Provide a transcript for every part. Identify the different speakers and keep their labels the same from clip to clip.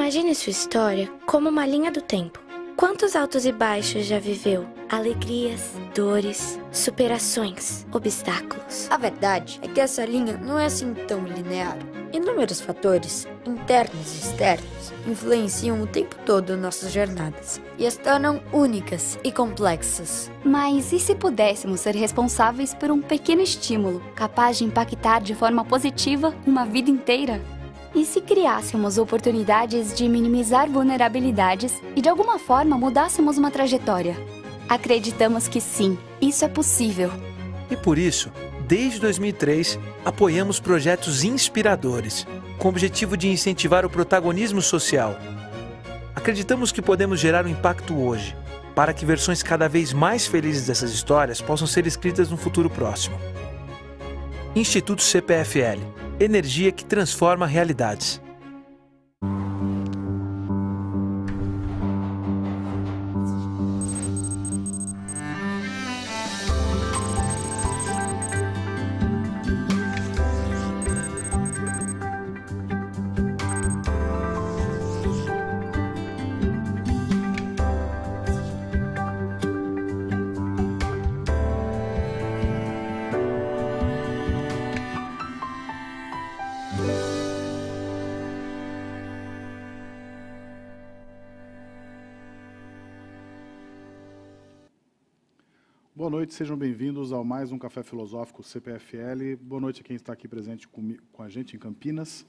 Speaker 1: Imagine sua história como uma linha do tempo. Quantos altos e baixos já viveu? Alegrias, dores, superações, obstáculos. A verdade é que essa linha não é assim tão
Speaker 2: linear. Inúmeros fatores, internos e externos, influenciam o tempo
Speaker 1: todo nossas jornadas e as tornam únicas e complexas. Mas e se pudéssemos ser responsáveis por um pequeno estímulo capaz de impactar de forma positiva uma vida inteira? E se criássemos oportunidades de minimizar vulnerabilidades e de alguma forma mudássemos uma trajetória? Acreditamos que sim, isso é possível.
Speaker 3: E por isso, desde 2003, apoiamos projetos inspiradores, com o objetivo de incentivar o protagonismo social. Acreditamos que podemos gerar um impacto hoje, para que versões cada vez mais felizes dessas histórias possam ser escritas no futuro próximo. Instituto CPFL energia que transforma realidades.
Speaker 1: sejam bem-vindos ao mais um Café Filosófico CPFL. Boa noite a quem está aqui presente com, com a gente em Campinas.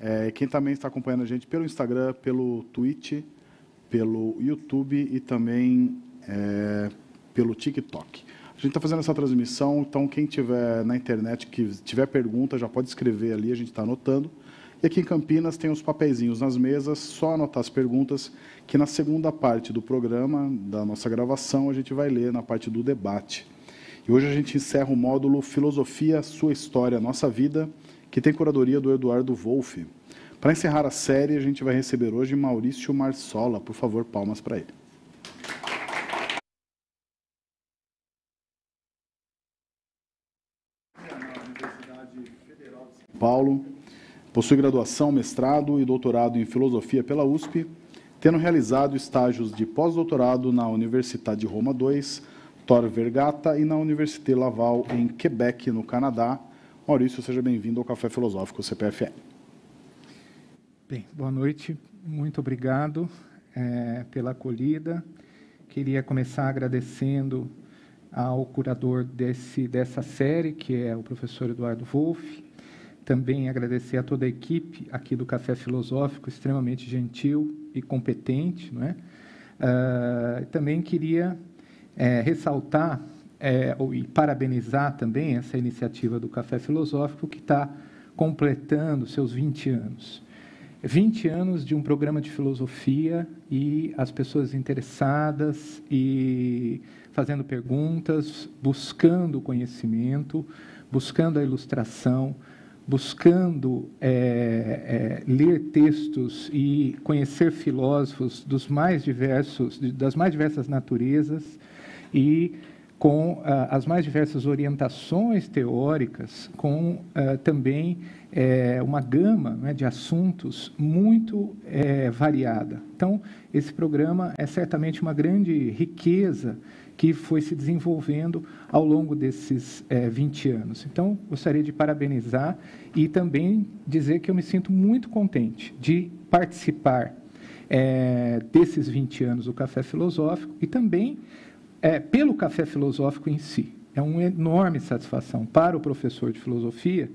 Speaker 1: É, quem também está acompanhando a gente pelo Instagram, pelo Twitch, pelo YouTube e também é, pelo TikTok. A gente está fazendo essa transmissão, então quem tiver na internet, que tiver pergunta, já pode escrever ali, a gente está anotando. E aqui em Campinas tem os papeizinhos nas mesas, só anotar as perguntas, que na segunda parte do programa, da nossa gravação, a gente vai ler na parte do debate. E hoje a gente encerra o módulo Filosofia, Sua História, Nossa Vida, que tem curadoria do Eduardo Wolff. Para encerrar a série, a gente vai receber hoje Maurício Marsola. Por favor, palmas para ele. Paulo. Possui graduação, mestrado e doutorado em filosofia pela USP, tendo realizado estágios de pós-doutorado na Universidade de Roma II, Tor Vergata e na Université Laval, em Quebec, no Canadá. Maurício, seja bem-vindo ao Café Filosófico CPFE.
Speaker 2: Bem, boa noite. Muito obrigado é, pela acolhida. Queria começar agradecendo ao curador desse, dessa série, que é o professor Eduardo Wolff, também agradecer a toda a equipe aqui do Café Filosófico, extremamente gentil e competente. Não é? Uh, também queria é, ressaltar é, e parabenizar também essa iniciativa do Café Filosófico, que está completando seus 20 anos. 20 anos de um programa de filosofia e as pessoas interessadas e fazendo perguntas, buscando conhecimento, buscando a ilustração, buscando é, é, ler textos e conhecer filósofos dos mais diversos, das mais diversas naturezas e com ah, as mais diversas orientações teóricas, com ah, também é, uma gama né, de assuntos muito é, variada. Então, esse programa é certamente uma grande riqueza que foi se desenvolvendo ao longo desses é, 20 anos. Então, gostaria de parabenizar e também dizer que eu me sinto muito contente de participar é, desses 20 anos do Café Filosófico e também é, pelo Café Filosófico em si. É uma enorme satisfação para o professor de filosofia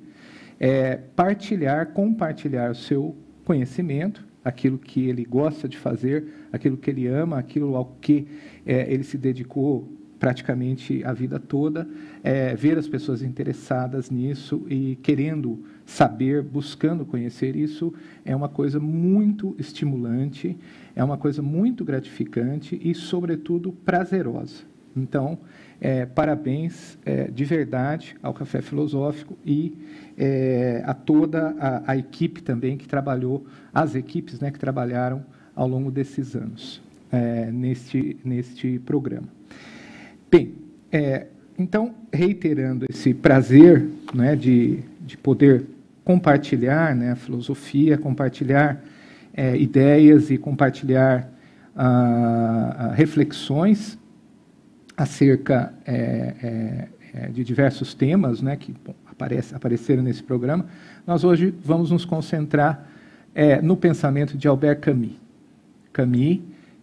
Speaker 2: é, partilhar, compartilhar o seu conhecimento aquilo que ele gosta de fazer, aquilo que ele ama, aquilo ao que é, ele se dedicou praticamente a vida toda, é, ver as pessoas interessadas nisso e querendo saber, buscando conhecer isso, é uma coisa muito estimulante, é uma coisa muito gratificante e, sobretudo, prazerosa. Então, é, parabéns é, de verdade ao Café Filosófico e é, a toda a, a, equipe também que trabalhou, as equipes né, que trabalharam ao longo desses anos é, neste, neste programa. Bem, é, então, reiterando esse prazer né, de, de poder compartilhar né, a filosofia, compartilhar é, ideias e compartilhar ah, ah reflexões acerca é, é, é, de diversos temas né, que bom, aparece, apareceram nesse programa, nós hoje vamos nos concentrar é, no pensamento de Albert Camus. Camus,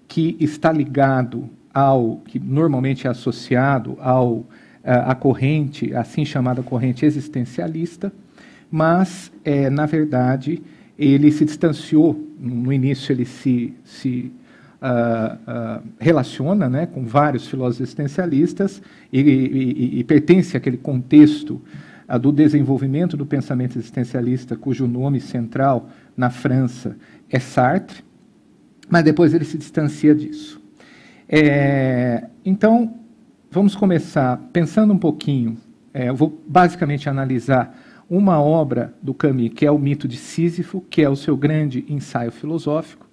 Speaker 2: que está ligado ao, que normalmente é associado ao, à é, corrente, assim chamada corrente existencialista, mas, é, na verdade, ele se distanciou, no início ele se, se ah, ah, relaciona né, com vários filósofos existencialistas e, e, e pertence àquele contexto ah, do desenvolvimento do pensamento existencialista, cujo nome central na França é Sartre, mas depois ele se distancia disso. É, então, vamos começar pensando um pouquinho, é, eu vou basicamente analisar uma obra do Camus, que é o mito de Sísifo, que é o seu grande ensaio filosófico,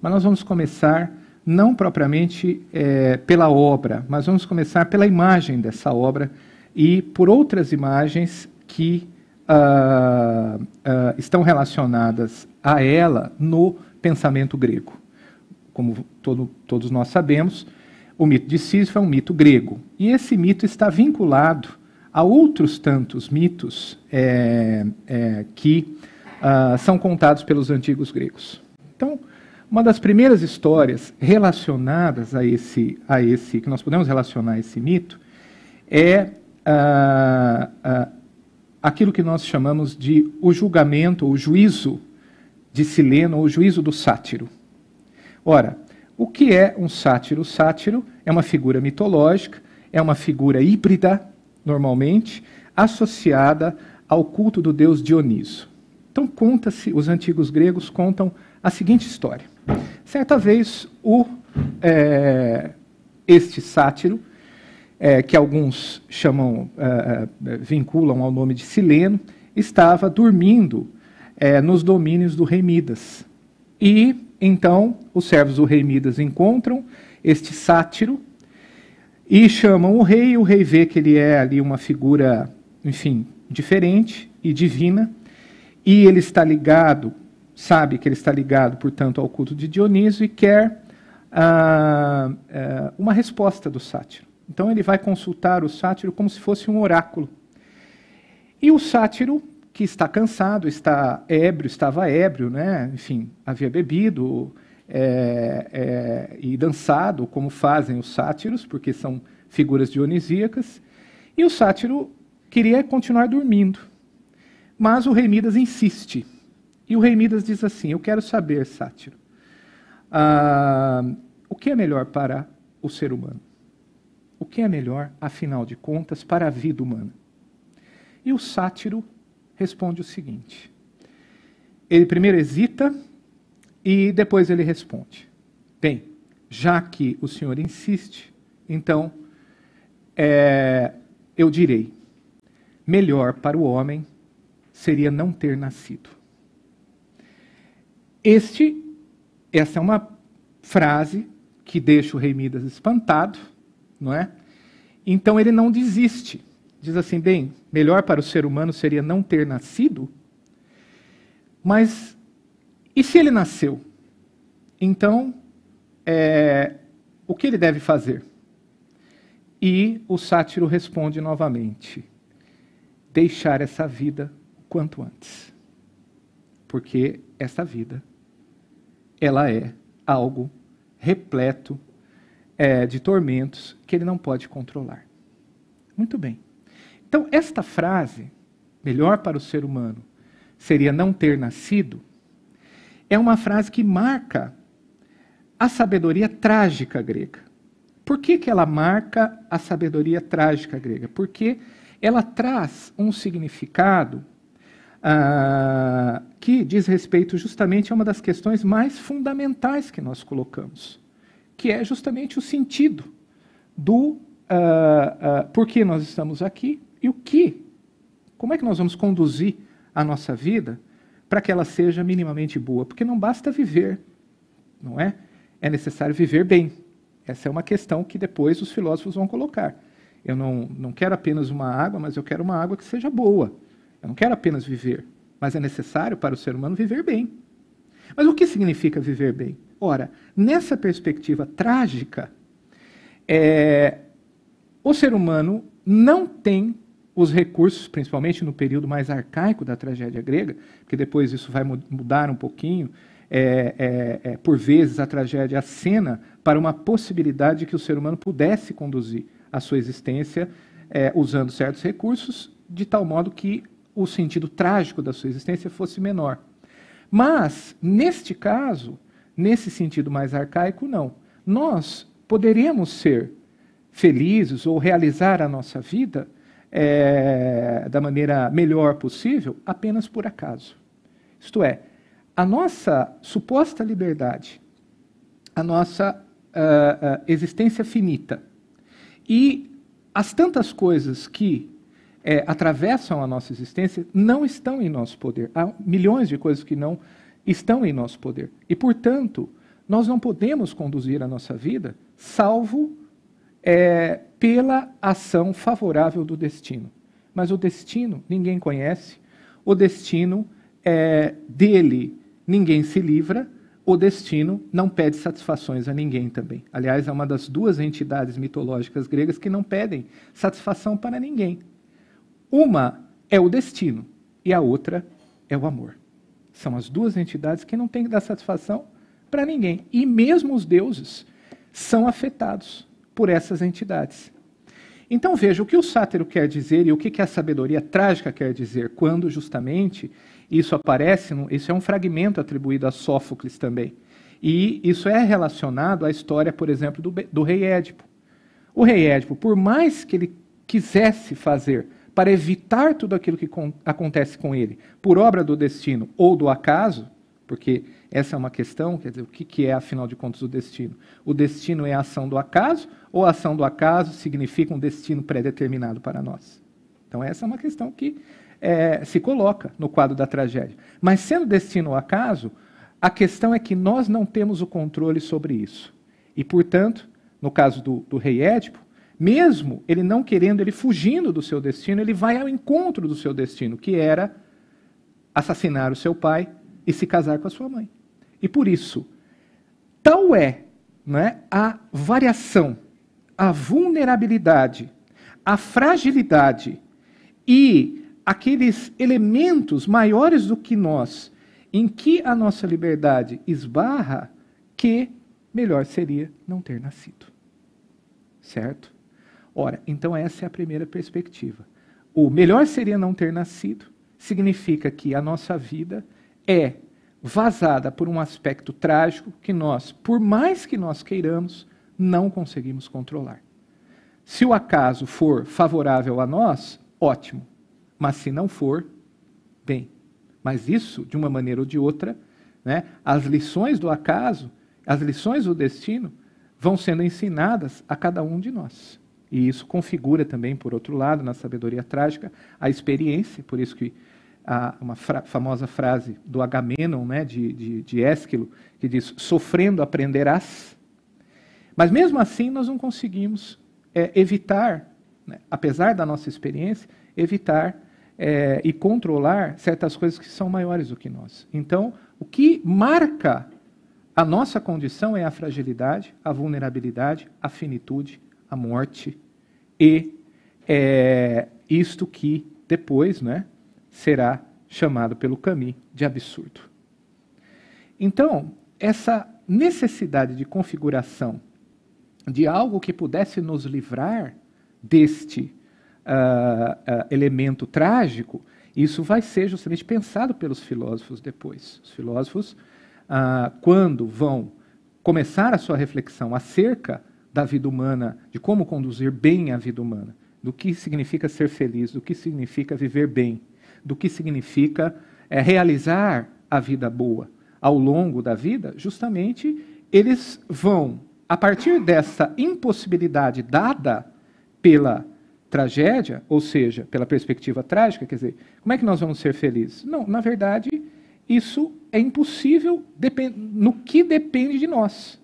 Speaker 2: mas nós vamos começar não propriamente é, pela obra, mas vamos começar pela imagem dessa obra e por outras imagens que uh, uh, estão relacionadas a ela no pensamento grego. Como todo, todos nós sabemos, o mito de Sísifo é um mito grego. E esse mito está vinculado a outros tantos mitos é, é, que uh, são contados pelos antigos gregos. Então, uma das primeiras histórias relacionadas a esse, a esse que nós podemos relacionar a esse mito, é ah, ah, aquilo que nós chamamos de o julgamento, o juízo de Sileno, ou o juízo do sátiro. Ora, o que é um sátiro? O sátiro é uma figura mitológica, é uma figura híbrida, normalmente, associada ao culto do deus Dioniso. Então conta-se, os antigos gregos contam a seguinte história. Certa vez, o, é, este sátiro, é, que alguns chamam, é, é vinculam ao nome de Sileno, estava dormindo é, nos domínios do rei Midas. E, então, os servos do rei Midas encontram este sátiro e chamam o rei. O rei vê que ele é ali uma figura, enfim, diferente e divina, e ele está ligado sabe que ele está ligado, portanto, ao culto de Dioniso e quer ah, ah, uma resposta do sátiro. Então ele vai consultar o sátiro como se fosse um oráculo. E o sátiro, que está cansado, está ébrio, estava ébrio, né? enfim, havia bebido é, é, e dançado, como fazem os sátiros, porque são figuras dionisíacas, e o sátiro queria continuar dormindo. Mas o rei Midas insiste. E o rei Midas diz assim: Eu quero saber, sátiro, ah, o que é melhor para o ser humano? O que é melhor, afinal de contas, para a vida humana? E o sátiro responde o seguinte: ele primeiro hesita e depois ele responde: Bem, já que o senhor insiste, então é, eu direi: melhor para o homem seria não ter nascido. Este, essa é uma frase que deixa o rei Midas espantado, não é? Então ele não desiste. Diz assim, bem, melhor para o ser humano seria não ter nascido, mas e se ele nasceu? Então, é, o que ele deve fazer? E o sátiro responde novamente: deixar essa vida o quanto antes. Porque essa vida ela é algo repleto é, de tormentos que ele não pode controlar. Muito bem. Então, esta frase, melhor para o ser humano, seria não ter nascido, é uma frase que marca a sabedoria trágica grega. Por que, que ela marca a sabedoria trágica grega? Porque ela traz um significado ah, que diz respeito justamente a uma das questões mais fundamentais que nós colocamos, que é justamente o sentido do ah, ah, por que nós estamos aqui e o que, como é que nós vamos conduzir a nossa vida para que ela seja minimamente boa, porque não basta viver, não é? É necessário viver bem. Essa é uma questão que depois os filósofos vão colocar. Eu não, não quero apenas uma água, mas eu quero uma água que seja boa eu não quero apenas viver, mas é necessário para o ser humano viver bem. Mas o que significa viver bem? Ora, nessa perspectiva trágica, é, o ser humano não tem os recursos, principalmente no período mais arcaico da tragédia grega, que depois isso vai mudar um pouquinho, é, é, é, por vezes a tragédia acena para uma possibilidade que o ser humano pudesse conduzir a sua existência é, usando certos recursos, de tal modo que o sentido trágico da sua existência fosse menor. Mas, neste caso, nesse sentido mais arcaico, não. Nós poderemos ser felizes ou realizar a nossa vida é, da maneira melhor possível apenas por acaso. Isto é, a nossa suposta liberdade, a nossa uh, uh, existência finita e as tantas coisas que é, atravessam a nossa existência não estão em nosso poder. Há milhões de coisas que não estão em nosso poder. E, portanto, nós não podemos conduzir a nossa vida salvo é, pela ação favorável do destino. Mas o destino ninguém conhece, o destino é, dele ninguém se livra, o destino não pede satisfações a ninguém também. Aliás, é uma das duas entidades mitológicas gregas que não pedem satisfação para ninguém. Uma é o destino e a outra é o amor. São as duas entidades que não têm que dar satisfação para ninguém. E mesmo os deuses são afetados por essas entidades. Então veja, o que o sátiro quer dizer e o que, a sabedoria trágica quer dizer quando justamente isso aparece, isso é um fragmento atribuído a Sófocles também. E isso é relacionado à história, por exemplo, do, do rei Édipo. O rei Édipo, por mais que ele quisesse fazer para evitar tudo aquilo que acontece com ele, por obra do destino ou do acaso, porque essa é uma questão, quer dizer, o que, que é, afinal de contas, o destino? O destino é a ação do acaso, ou a ação do acaso significa um destino pré-determinado para nós? Então, essa é uma questão que é, se coloca no quadro da tragédia. Mas, sendo destino ou acaso, a questão é que nós não temos o controle sobre isso. E, portanto, no caso do, do rei Édipo, mesmo ele não querendo, ele fugindo do seu destino, ele vai ao encontro do seu destino, que era assassinar o seu pai e se casar com a sua mãe. E por isso, tal é né, a variação, a vulnerabilidade, a fragilidade e aqueles elementos maiores do que nós, em que a nossa liberdade esbarra, que melhor seria não ter nascido. Certo? Ora, então essa é a primeira perspectiva. O melhor seria não ter nascido, significa que a nossa vida é vazada por um aspecto trágico que nós, por mais que nós queiramos, não conseguimos controlar. Se o acaso for favorável a nós, ótimo. Mas se não for, bem. Mas isso, de uma maneira ou de outra, né, as lições do acaso, as lições do destino, vão sendo ensinadas a cada um de nós. E isso configura também, por outro lado, na sabedoria trágica, a experiência, por isso que há uma fra famosa frase do Agamenon, né, de, de, de Ésquilo, que diz, sofrendo aprenderás. Mas mesmo assim nós não conseguimos é, evitar, né, apesar da nossa experiência, evitar é, e controlar certas coisas que são maiores do que nós. Então, o que marca a nossa condição é a fragilidade, a vulnerabilidade, a finitude, a morte e é, isto que depois né, será chamado pelo caminho de absurdo. Então, essa necessidade de configuração de algo que pudesse nos livrar deste uh, uh, elemento trágico, isso vai ser justamente pensado pelos filósofos depois. Os filósofos, uh, quando vão começar a sua reflexão acerca da vida humana, de como conduzir bem a vida humana, do que significa ser feliz, do que significa viver bem, do que significa é, realizar a vida boa ao longo da vida, justamente eles vão, a partir dessa impossibilidade dada pela tragédia, ou seja, pela perspectiva trágica, quer dizer, como é que nós vamos ser felizes? Não, na verdade, isso é impossível no que depende de nós.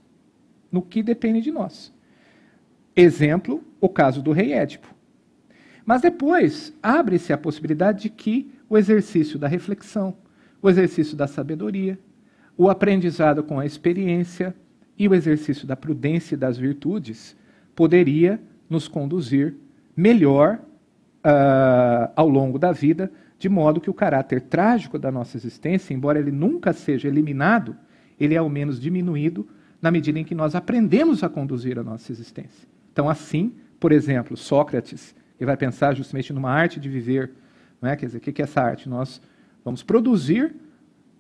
Speaker 2: No que depende de nós. Exemplo, o caso do rei Édipo. Mas depois abre-se a possibilidade de que o exercício da reflexão, o exercício da sabedoria, o aprendizado com a experiência e o exercício da prudência e das virtudes poderia nos conduzir melhor uh, ao longo da vida, de modo que o caráter trágico da nossa existência, embora ele nunca seja eliminado, ele é ao menos diminuído na medida em que nós aprendemos a conduzir a nossa existência. Então, assim, por exemplo, Sócrates, ele vai pensar justamente numa arte de viver. Não é? Quer dizer, o que é essa arte? Nós vamos produzir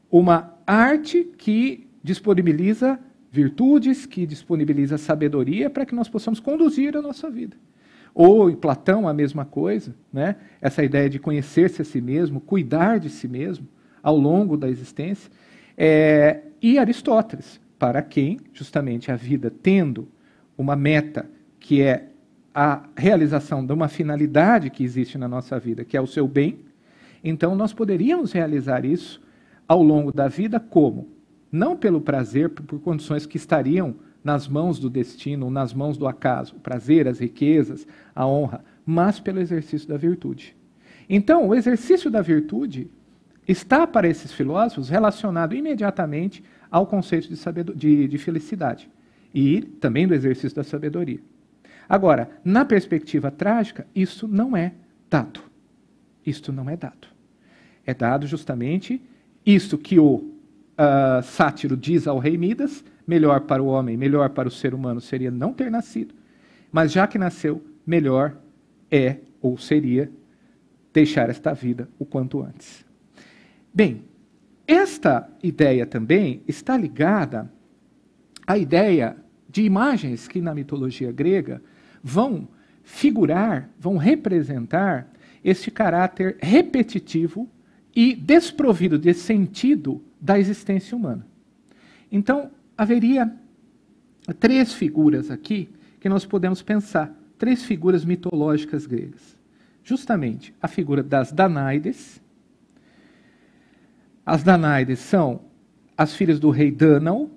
Speaker 2: uma arte que disponibiliza virtudes, que disponibiliza sabedoria para que nós possamos conduzir a nossa vida. Ou em Platão, a mesma coisa, né? essa ideia de conhecer-se a si mesmo, cuidar de si mesmo ao longo da existência. É... e Aristóteles, para quem, justamente, a vida tendo uma meta que é a realização de uma finalidade que existe na nossa vida, que é o seu bem, então nós poderíamos realizar isso ao longo da vida como? Não pelo prazer, por condições que estariam nas mãos do destino, nas mãos do acaso, o prazer, as riquezas, a honra, mas pelo exercício da virtude. Então, o exercício da virtude está para esses filósofos relacionado imediatamente ao conceito de, de, de felicidade e também do exercício da sabedoria. Agora, na perspectiva trágica, isso não é dado. Isto não é dado. É dado justamente isso que o uh, sátiro diz ao rei Midas, melhor para o homem, melhor para o ser humano seria não ter nascido, mas já que nasceu, melhor é ou seria deixar esta vida o quanto antes. Bem, esta ideia também está ligada à ideia de imagens que na mitologia grega vão figurar, vão representar este caráter repetitivo e desprovido de sentido da existência humana. Então, haveria três figuras aqui que nós podemos pensar, três figuras mitológicas gregas. Justamente a figura das Danaides. As Danaides são as filhas do rei Danao.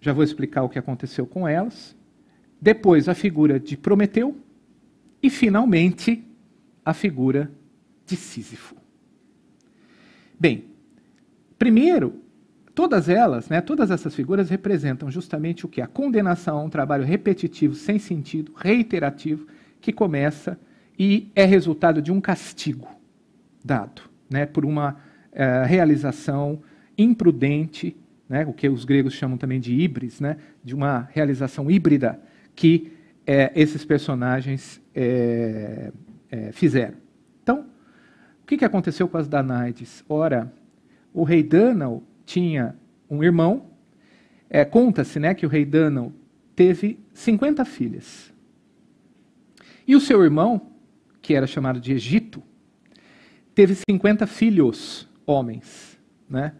Speaker 2: Já vou explicar o que aconteceu com elas depois a figura de Prometeu e, finalmente, a figura de Sísifo. Bem, primeiro, todas elas, né, todas essas figuras representam justamente o que? A condenação a um trabalho repetitivo, sem sentido, reiterativo, que começa e é resultado de um castigo dado né, por uma eh, realização imprudente, né, o que os gregos chamam também de híbris, né, de uma realização híbrida que é, esses personagens é, é, fizeram. Então, o que, que aconteceu com as Danaides? Ora, o rei Danao tinha um irmão. É, conta-se né, que o rei Danao teve 50 filhas. E o seu irmão, que era chamado de Egito, teve 50 filhos homens. Né?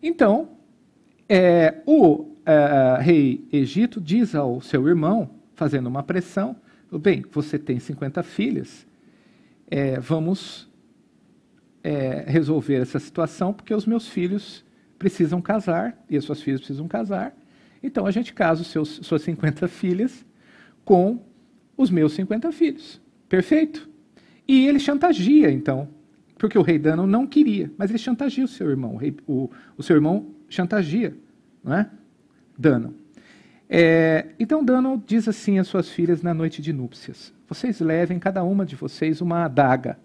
Speaker 2: Então, é, o uh, rei Egito diz ao seu irmão, fazendo uma pressão, bem, você tem 50 filhas, é, vamos é, resolver essa situação, porque os meus filhos precisam casar, e as suas filhas precisam casar, então a gente casa os seus, suas 50 filhas com os meus 50 filhos. Perfeito? E ele chantageia, então, porque o rei Dano não queria, mas ele chantageia o seu irmão. O, rei, o, o seu irmão chantageia, não é? Dano. É, então Dano diz assim às suas filhas na noite de núpcias: Vocês levem cada uma de vocês uma adaga.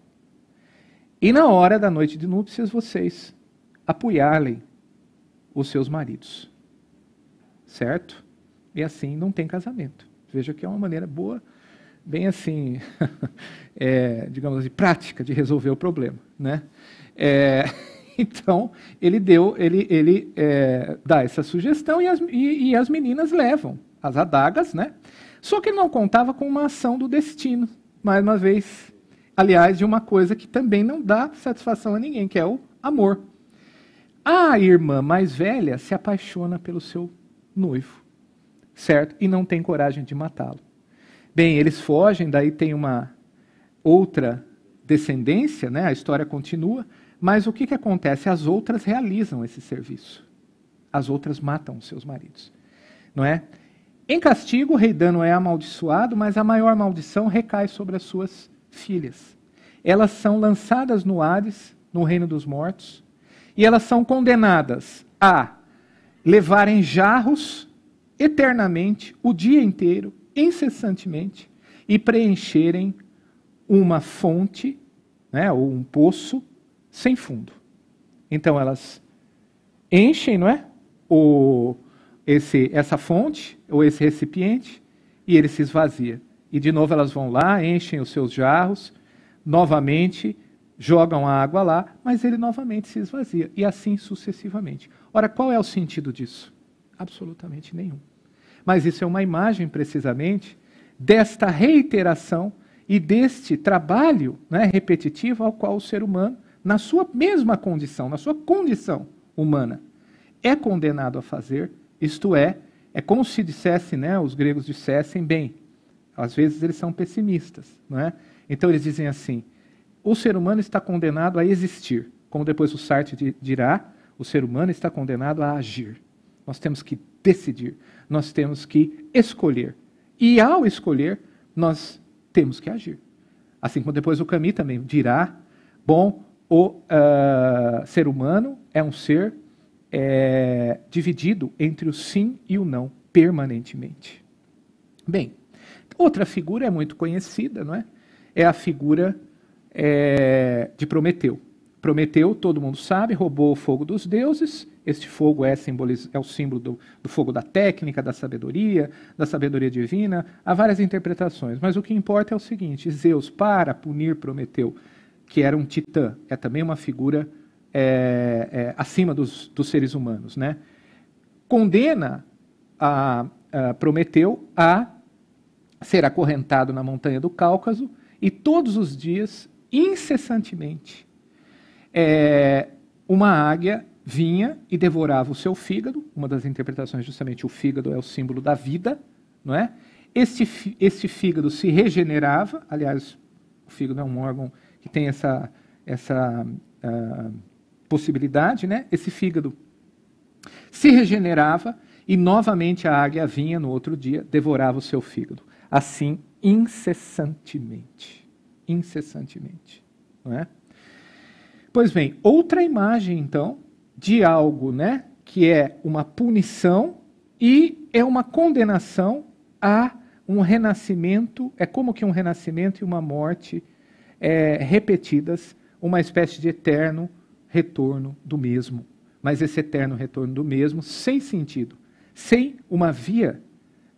Speaker 2: E na hora da noite de núpcias vocês apoiarem os seus maridos. Certo? E assim não tem casamento. Veja que é uma maneira boa, bem assim, é, digamos assim, prática de resolver o problema. Né? É. Então, ele deu, ele, ele é, dá essa sugestão e as, e, e as meninas levam as adagas, né? Só que ele não contava com uma ação do destino, mais uma vez. Aliás, de uma coisa que também não dá satisfação a ninguém, que é o amor. A irmã mais velha se apaixona pelo seu noivo, certo? E não tem coragem de matá-lo. Bem, eles fogem, daí tem uma outra descendência, né? A história continua. Mas o que, que acontece? As outras realizam esse serviço. As outras matam os seus maridos. Não é? Em castigo, o rei Dano é amaldiçoado, mas a maior maldição recai sobre as suas filhas. Elas são lançadas no Hades, no reino dos mortos, e elas são condenadas a levarem jarros eternamente, o dia inteiro, incessantemente, e preencherem uma fonte, né, ou um poço, sem fundo. Então elas enchem, não é? O, esse, essa fonte ou esse recipiente e ele se esvazia. E de novo elas vão lá, enchem os seus jarros, novamente jogam a água lá, mas ele novamente se esvazia. E assim sucessivamente. Ora, qual é o sentido disso? Absolutamente nenhum. Mas isso é uma imagem, precisamente, desta reiteração e deste trabalho né, repetitivo ao qual o ser humano na sua mesma condição, na sua condição humana, é condenado a fazer, isto é, é como se dissesse, né, os gregos dissessem, bem, às vezes eles são pessimistas, não é? Então eles dizem assim: o ser humano está condenado a existir, como depois o Sartre dirá, o ser humano está condenado a agir. Nós temos que decidir, nós temos que escolher. E ao escolher, nós temos que agir. Assim como depois o Camus também dirá: bom, o uh, ser humano é um ser é, dividido entre o sim e o não permanentemente. Bem, outra figura é muito conhecida, não é? É a figura é, de Prometeu. Prometeu, todo mundo sabe, roubou o fogo dos deuses. Este fogo é, é o símbolo do, do fogo da técnica, da sabedoria, da sabedoria divina. Há várias interpretações, mas o que importa é o seguinte: Zeus, para punir Prometeu que era um titã, é também uma figura é, é, acima dos, dos, seres humanos, né? condena a, a Prometeu a ser acorrentado na montanha do Cáucaso e todos os dias, incessantemente, é, uma águia vinha e devorava o seu fígado. Uma das interpretações, justamente, o fígado é o símbolo da vida, não é? Este, este fígado se regenerava, aliás, o fígado é um órgão que tem essa, essa uh, possibilidade, né? esse fígado se regenerava e novamente a águia vinha no outro dia, devorava o seu fígado. Assim, incessantemente. Incessantemente. Não é? Pois bem, outra imagem, então, de algo né, que é uma punição e é uma condenação a um renascimento, é como que um renascimento e uma morte é, repetidas, uma espécie de eterno retorno do mesmo. Mas esse eterno retorno do mesmo sem sentido, sem uma via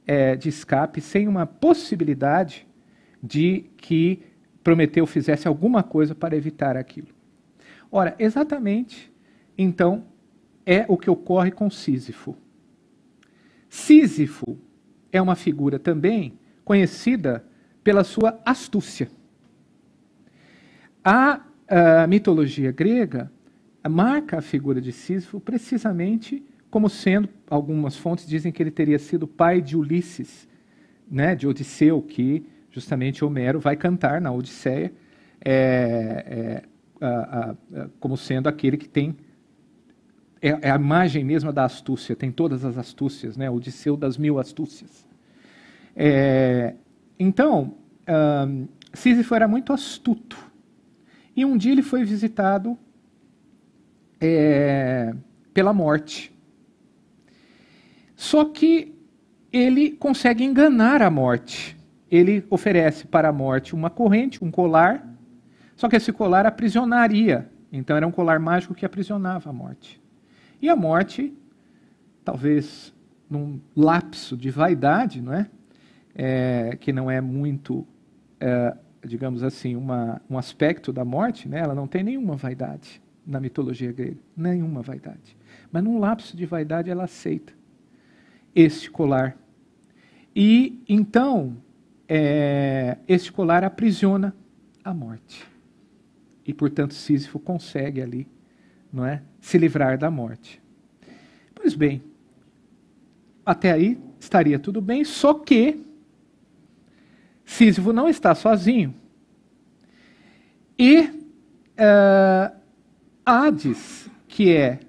Speaker 2: é, de escape, sem uma possibilidade de que Prometeu fizesse alguma coisa para evitar aquilo. Ora, exatamente, então, é o que ocorre com Sísifo. Sísifo é uma figura também conhecida pela sua astúcia. A, a mitologia grega marca a figura de Sísifo precisamente como sendo, algumas fontes dizem que ele teria sido pai de Ulisses, né, de Odisseu, que justamente Homero vai cantar na Odisseia, é, é, a, a, como sendo aquele que tem é, é, a imagem mesma da astúcia, tem todas as astúcias, né, Odisseu das mil astúcias. É, então, um, Sísifo era muito astuto e um dia ele foi visitado é, pela morte. Só que ele consegue enganar a morte. Ele oferece para a morte uma corrente, um colar, só que esse colar aprisionaria. Então era um colar mágico que aprisionava a morte. E a morte, talvez num lapso de vaidade, não é? é que não é muito é, digamos assim, uma, um aspecto da morte, né? ela não tem nenhuma vaidade na mitologia grega, nenhuma vaidade. Mas num lapso de vaidade ela aceita este colar. E então, é, este colar aprisiona a morte. E portanto, Sísifo consegue ali não é, se livrar da morte. Pois bem, até aí estaria tudo bem, só que Sísifo não está sozinho. E uh, Hades, que é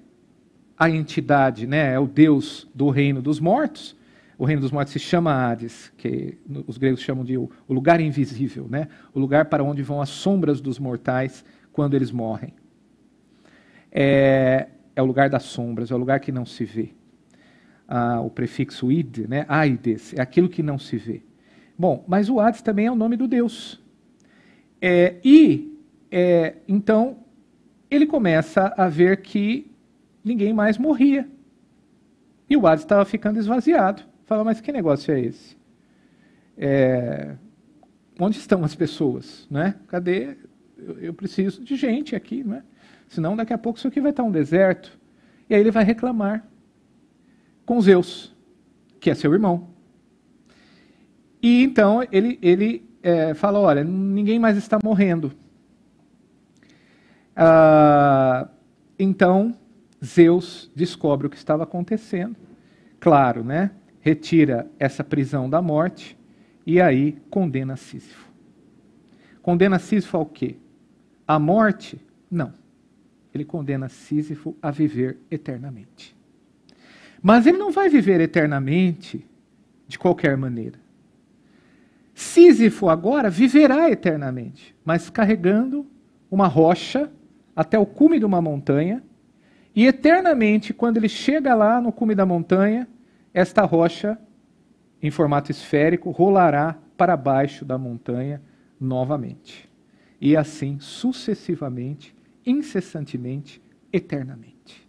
Speaker 2: a entidade, né, é o deus do reino dos mortos, o reino dos mortos se chama Hades, que os gregos chamam de o lugar invisível, né, o lugar para onde vão as sombras dos mortais quando eles morrem. É, é o lugar das sombras, é o lugar que não se vê. Ah, o prefixo id, né, aides, é aquilo que não se vê. Bom, mas o Hades também é o nome do Deus. É, e, é, então, ele começa a ver que ninguém mais morria. E o Hades estava ficando esvaziado. Fala, mas que negócio é esse? É, onde estão as pessoas? Né? Cadê? Eu, eu preciso de gente aqui, né? Senão daqui a pouco isso aqui vai estar um deserto. E aí ele vai reclamar com Zeus, que é seu irmão. E então ele, ele é, fala: olha, ninguém mais está morrendo. Ah, então Zeus descobre o que estava acontecendo. Claro, né? Retira essa prisão da morte e aí condena Sísifo. Condena Sísifo ao quê? À morte? Não. Ele condena Sísifo a viver eternamente. Mas ele não vai viver eternamente de qualquer maneira. Sísifo agora viverá eternamente, mas carregando uma rocha até o cume de uma montanha, e eternamente, quando ele chega lá no cume da montanha, esta rocha, em formato esférico, rolará para baixo da montanha novamente. E assim sucessivamente, incessantemente, eternamente.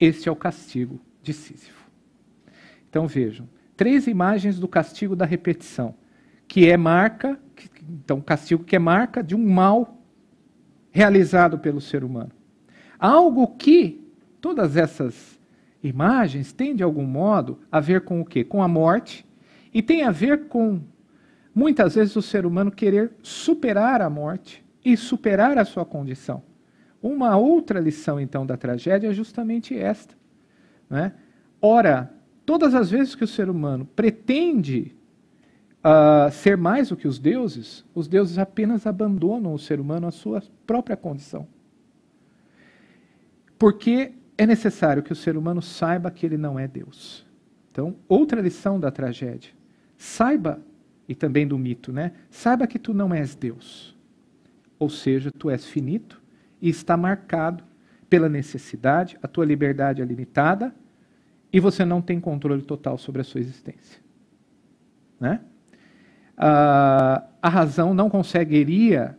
Speaker 2: Este é o castigo de Sísifo. Então vejam, três imagens do castigo da repetição que é marca, então castigo que é marca de um mal realizado pelo ser humano. Algo que todas essas imagens têm de algum modo a ver com o quê? Com a morte e tem a ver com muitas vezes o ser humano querer superar a morte e superar a sua condição. Uma outra lição então da tragédia é justamente esta, né? Ora, todas as vezes que o ser humano pretende ah, ser mais do que os deuses, os deuses apenas abandonam o ser humano à sua própria condição. Porque é necessário que o ser humano saiba que ele não é Deus. Então, outra lição da tragédia. Saiba, e também do mito, né? Saiba que tu não és Deus. Ou seja, tu és finito e está marcado pela necessidade, a tua liberdade é limitada e você não tem controle total sobre a sua existência. Né? Ah, a razão não conseguiria,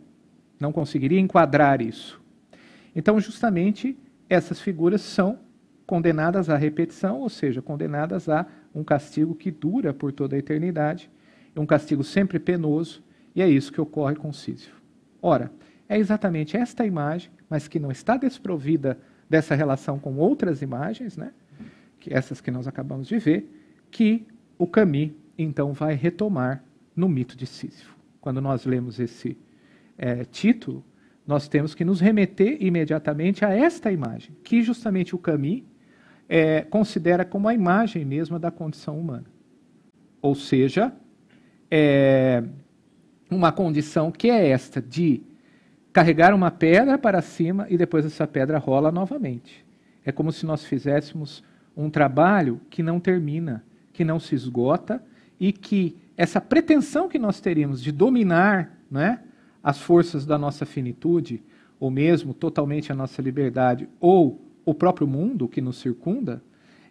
Speaker 2: não conseguiria enquadrar isso. Então, justamente, essas figuras são condenadas à repetição, ou seja, condenadas a um castigo que dura por toda a eternidade, um castigo sempre penoso, e é isso que ocorre com Sísifo. Ora, é exatamente esta imagem, mas que não está desprovida dessa relação com outras imagens, né? que essas que nós acabamos de ver, que o Camus então vai retomar no mito de Sísifo. Quando nós lemos esse é, título, nós temos que nos remeter imediatamente a esta imagem, que justamente o Camus é, considera como a imagem mesma da condição humana. Ou seja, é uma condição que é esta de carregar uma pedra para cima e depois essa pedra rola novamente. É como se nós fizéssemos um trabalho que não termina, que não se esgota e que essa pretensão que nós teríamos de dominar né, as forças da nossa finitude, ou mesmo totalmente a nossa liberdade, ou o próprio mundo que nos circunda,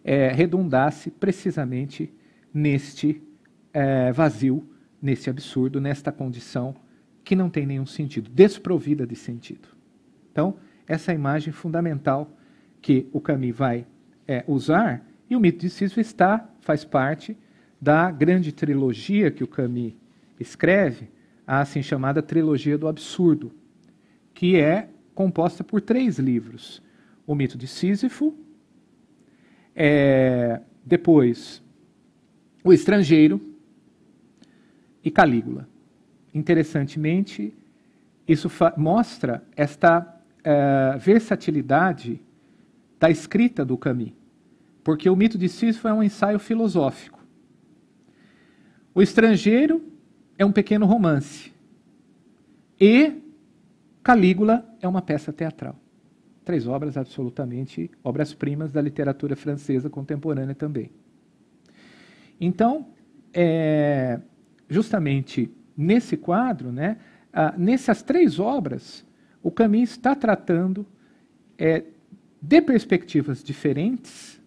Speaker 2: é, redundasse precisamente neste é, vazio, nesse absurdo, nesta condição que não tem nenhum sentido, desprovida de sentido. Então, essa é a imagem fundamental que o Camus vai é, usar, e o mito de Sísifo está, faz parte da grande trilogia que o Camus escreve, a assim chamada Trilogia do Absurdo, que é composta por três livros: O Mito de Sísifo, é, depois O Estrangeiro e Calígula. Interessantemente, isso mostra esta é, versatilidade da escrita do Camus, porque o Mito de Sísifo é um ensaio filosófico o Estrangeiro é um pequeno romance. E Calígula é uma peça teatral. Três obras absolutamente obras-primas da literatura francesa contemporânea também. Então, é, justamente nesse quadro, né, ah, nessas três obras, o Camus está tratando é, de perspectivas diferentes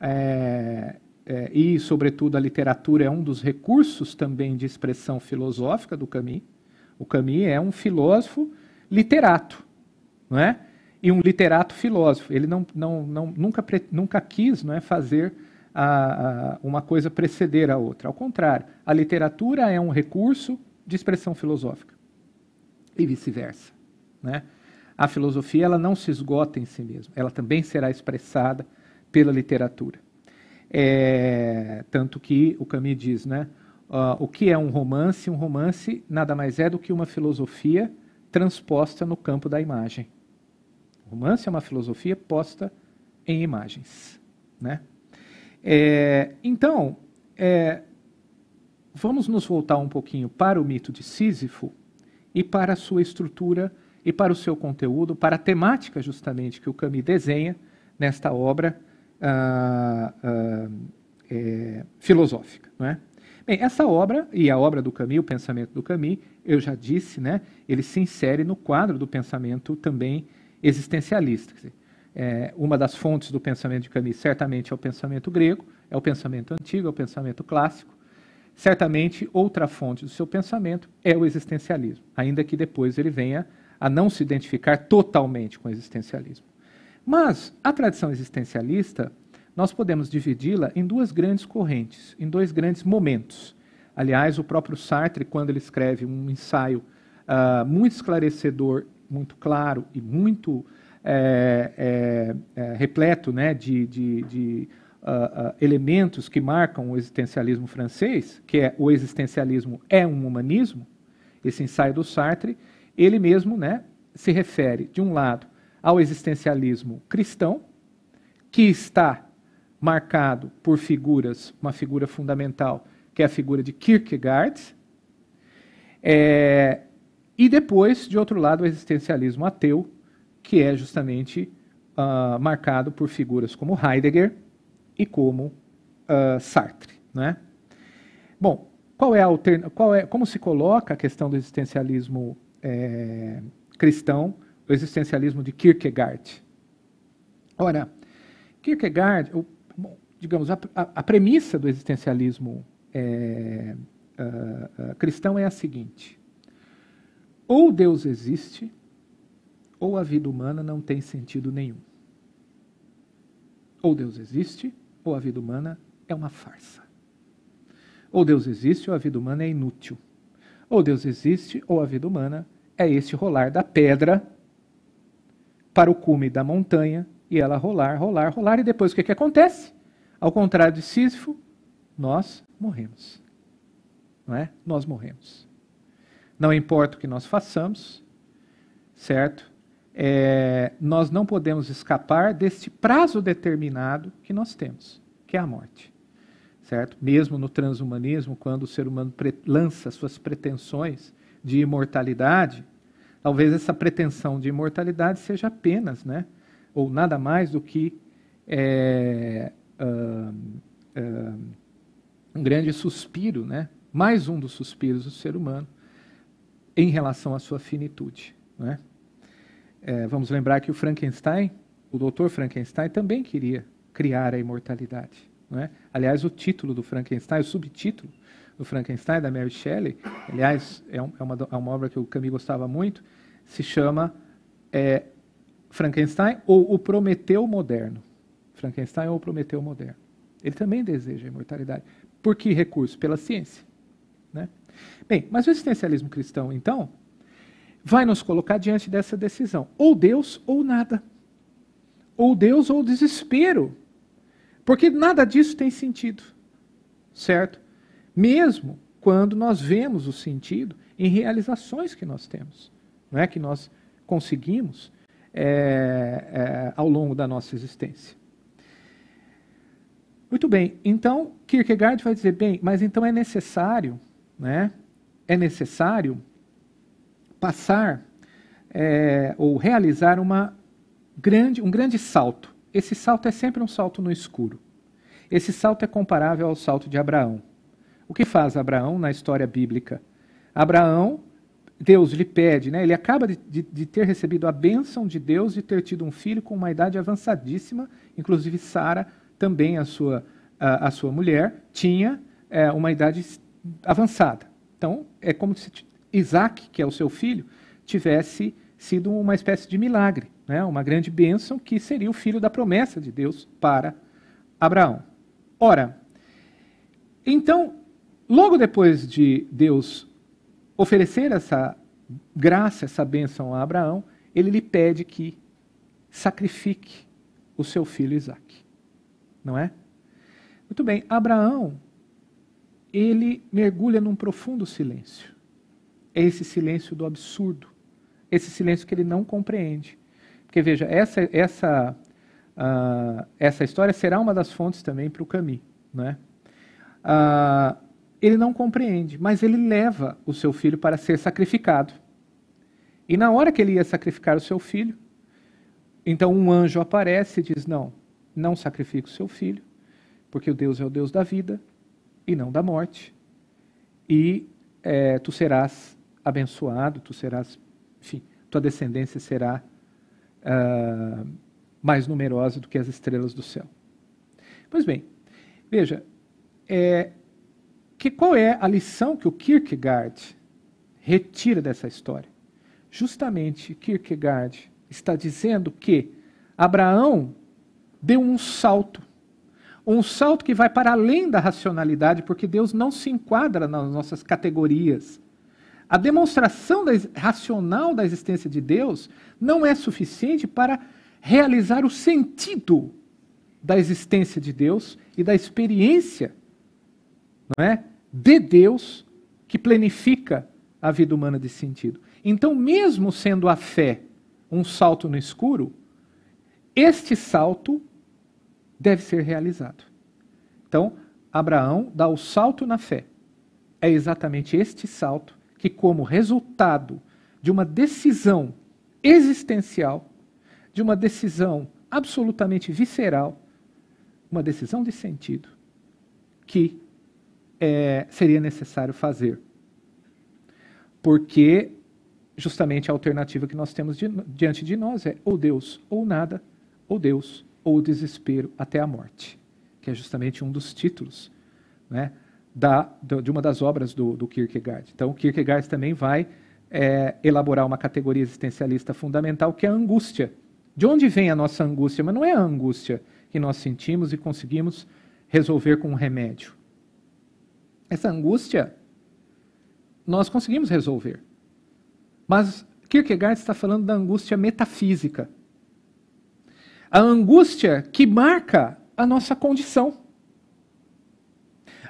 Speaker 2: é, é, e, sobretudo, a literatura é um dos recursos também de expressão filosófica do Camus. O Camus é um filósofo literato, não é? E um literato filósofo. Ele não, não, não, nunca, nunca quis não é, fazer a, a, uma coisa preceder a outra. Ao contrário, a literatura é um recurso de expressão filosófica e vice-versa. Né? A filosofia ela não se esgota em si mesma, ela também será expressada pela literatura. É, tanto que o Camus diz, né? Uh, o que é um romance? Um romance nada mais é do que uma filosofia transposta no campo da imagem. O romance é uma filosofia posta em imagens, né? É, então, é, vamos nos voltar um pouquinho para o mito de Sísifo e para a sua estrutura e para o seu conteúdo, para a temática justamente que o Camus desenha nesta obra ah, ah, é, filosófica. Não é? Bem, essa obra e a obra do Camus, o pensamento do Camus, eu já disse, né, ele se insere no quadro do pensamento também existencialista. Dizer, é, uma das fontes do pensamento de Camus certamente é o pensamento grego, é o pensamento antigo, é o pensamento clássico. Certamente, outra fonte do seu pensamento é o existencialismo, ainda que depois ele venha a não se identificar totalmente com o existencialismo. Mas a tradição existencialista, nós podemos dividi-la em duas grandes correntes, em dois grandes momentos. Aliás, o próprio Sartre, quando ele escreve um ensaio uh, muito esclarecedor, muito claro e muito é, é, é, repleto né, de, de, de uh, uh, elementos que marcam o existencialismo francês, que é o existencialismo é um humanismo, esse ensaio do Sartre, ele mesmo né, se refere, de um lado, ao existencialismo cristão, que está marcado por figuras, uma figura fundamental, que é a figura de Kierkegaard, é, e depois, de outro lado, o existencialismo ateu, que é justamente uh, marcado por figuras como Heidegger e como uh, Sartre. Né? Bom, qual é a qual é, como se coloca a questão do existencialismo é, cristão o existencialismo de Kierkegaard. Ora, Kierkegaard, o, bom, digamos, a, a, a, premissa do existencialismo é, a, cristão é a seguinte: ou Deus existe, ou a vida humana não tem sentido nenhum. Ou Deus existe, ou a vida humana é uma farsa. Ou Deus existe, ou a vida humana é inútil. Ou Deus existe, ou a vida humana é esse rolar da pedra para o cume da montanha e ela rolar, rolar, rolar. E depois o que, que acontece? Ao contrário de Sísifo, nós morremos. Não é? Nós morremos. Não importa o que nós façamos, certo? É, nós não podemos escapar deste prazo determinado que nós temos, que é a morte. Certo? Mesmo no transhumanismo, quando o ser humano lança suas pretensões de imortalidade, Talvez essa pretensão de imortalidade seja apenas, né, ou nada mais do que é, uh, uh, um grande suspiro, né, mais um dos suspiros do ser humano em relação à sua finitude. Né? É, vamos lembrar que o Frankenstein, o doutor Frankenstein, também queria criar a imortalidade. Né? Aliás, o título do Frankenstein, o subtítulo, do Frankenstein, da Mary Shelley, aliás, é, um, é, uma, é uma, obra que o Camille gostava muito, se chama é, Frankenstein ou o Prometeu Moderno. Frankenstein ou o Prometeu Moderno. Ele também deseja a imortalidade. Por que recurso? Pela ciência. Né? Bem, mas o existencialismo cristão, então, vai nos colocar diante dessa decisão: ou Deus ou nada. Ou Deus ou desespero. Porque nada disso tem sentido. Certo? mesmo quando nós vemos o sentido em realizações que nós temos, não é que nós conseguimos é, é, ao longo da nossa existência. Muito bem, então Kierkegaard vai dizer, bem, mas então é necessário, né, é necessário passar é, ou realizar uma grande, um grande salto. Esse salto é sempre um salto no escuro. Esse salto é comparável ao salto de Abraão. O que faz Abraão na história bíblica? Abraão, Deus lhe pede, né? ele acaba de, de, de ter recebido a bênção de Deus de ter tido um filho com uma idade avançadíssima, inclusive Sara, também a sua, a, a sua mulher, tinha é, uma idade avançada. Então, é como se Isaac, que é o seu filho, tivesse sido uma espécie de milagre, né? uma grande bênção que seria o filho da promessa de Deus para Abraão. Ora, então Logo depois de Deus oferecer essa graça, essa bênção a Abraão, ele lhe pede que sacrifique o seu filho Isaac. Não é? Muito bem, Abraão, ele mergulha num profundo silêncio. É esse silêncio do absurdo, esse silêncio que ele não compreende. Porque veja, essa, essa, uh, essa história será uma das fontes também para o Camus. Né? Uh, ah, ele não compreende, mas ele leva o seu filho para ser sacrificado. E na hora que ele ia sacrificar o seu filho, então um anjo aparece e diz: Não, não sacrifique o seu filho, porque o Deus é o Deus da vida e não da morte. E é, tu serás abençoado, tu serás, enfim, tua descendência será uh, mais numerosa do que as estrelas do céu. Pois bem, veja, é, que qual é a lição que o Kierkegaard retira dessa história? Justamente Kierkegaard está dizendo que Abraão deu um salto, um salto que vai para além da racionalidade, porque Deus não se enquadra nas nossas categorias. A demonstração da, racional da existência de Deus não é suficiente para realizar o sentido da existência de Deus e da experiência não é? de Deus que planifica a vida humana de sentido. Então, mesmo sendo a fé um salto no escuro, este salto deve ser realizado. Então, Abraão dá o salto na fé. É exatamente este salto que, como resultado de uma decisão existencial, de uma decisão absolutamente visceral, uma decisão de sentido, que é, seria necessário fazer. Porque justamente a alternativa que nós temos di diante de nós é ou Deus ou nada, ou Deus ou o desespero até a morte, que é justamente um dos títulos né, da, de uma das obras do, do Kierkegaard. Então, Kierkegaard também vai é, elaborar uma categoria existencialista fundamental que é a angústia. De onde vem a nossa angústia? Mas não é a angústia que nós sentimos e conseguimos resolver com um remédio essa angústia, nós conseguimos resolver. Mas Kierkegaard está falando da angústia metafísica. A angústia que marca a nossa condição.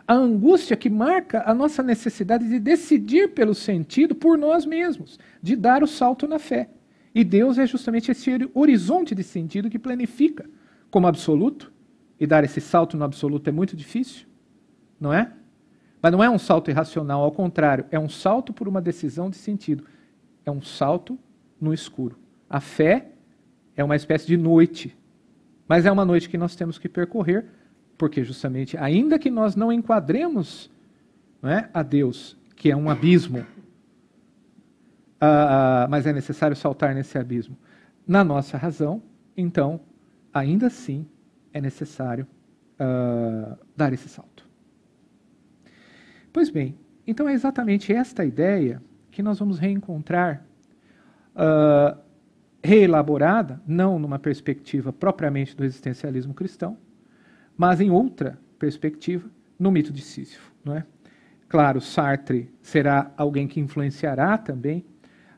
Speaker 2: A angústia que marca a nossa necessidade de decidir pelo sentido por nós mesmos, de dar o salto na fé. E Deus é justamente esse horizonte de sentido que planifica como absoluto. E dar esse salto no absoluto é muito difícil, não é? Mas não é um salto irracional, ao contrário, é um salto por uma decisão de sentido. É um salto no escuro. A fé é uma espécie de noite, mas é uma noite que nós temos que percorrer, porque justamente, ainda que nós não enquadremos não é, a Deus, que é um abismo, ah, ah, mas é necessário saltar nesse abismo, na nossa razão, então, ainda assim, é necessário ah, dar esse salto. Pois bem, então é exatamente esta ideia que nós vamos reencontrar, uh, reelaborada, não numa perspectiva propriamente do existencialismo cristão, mas em outra perspectiva, no mito de Sísifo. Não é? Claro, Sartre será alguém que influenciará também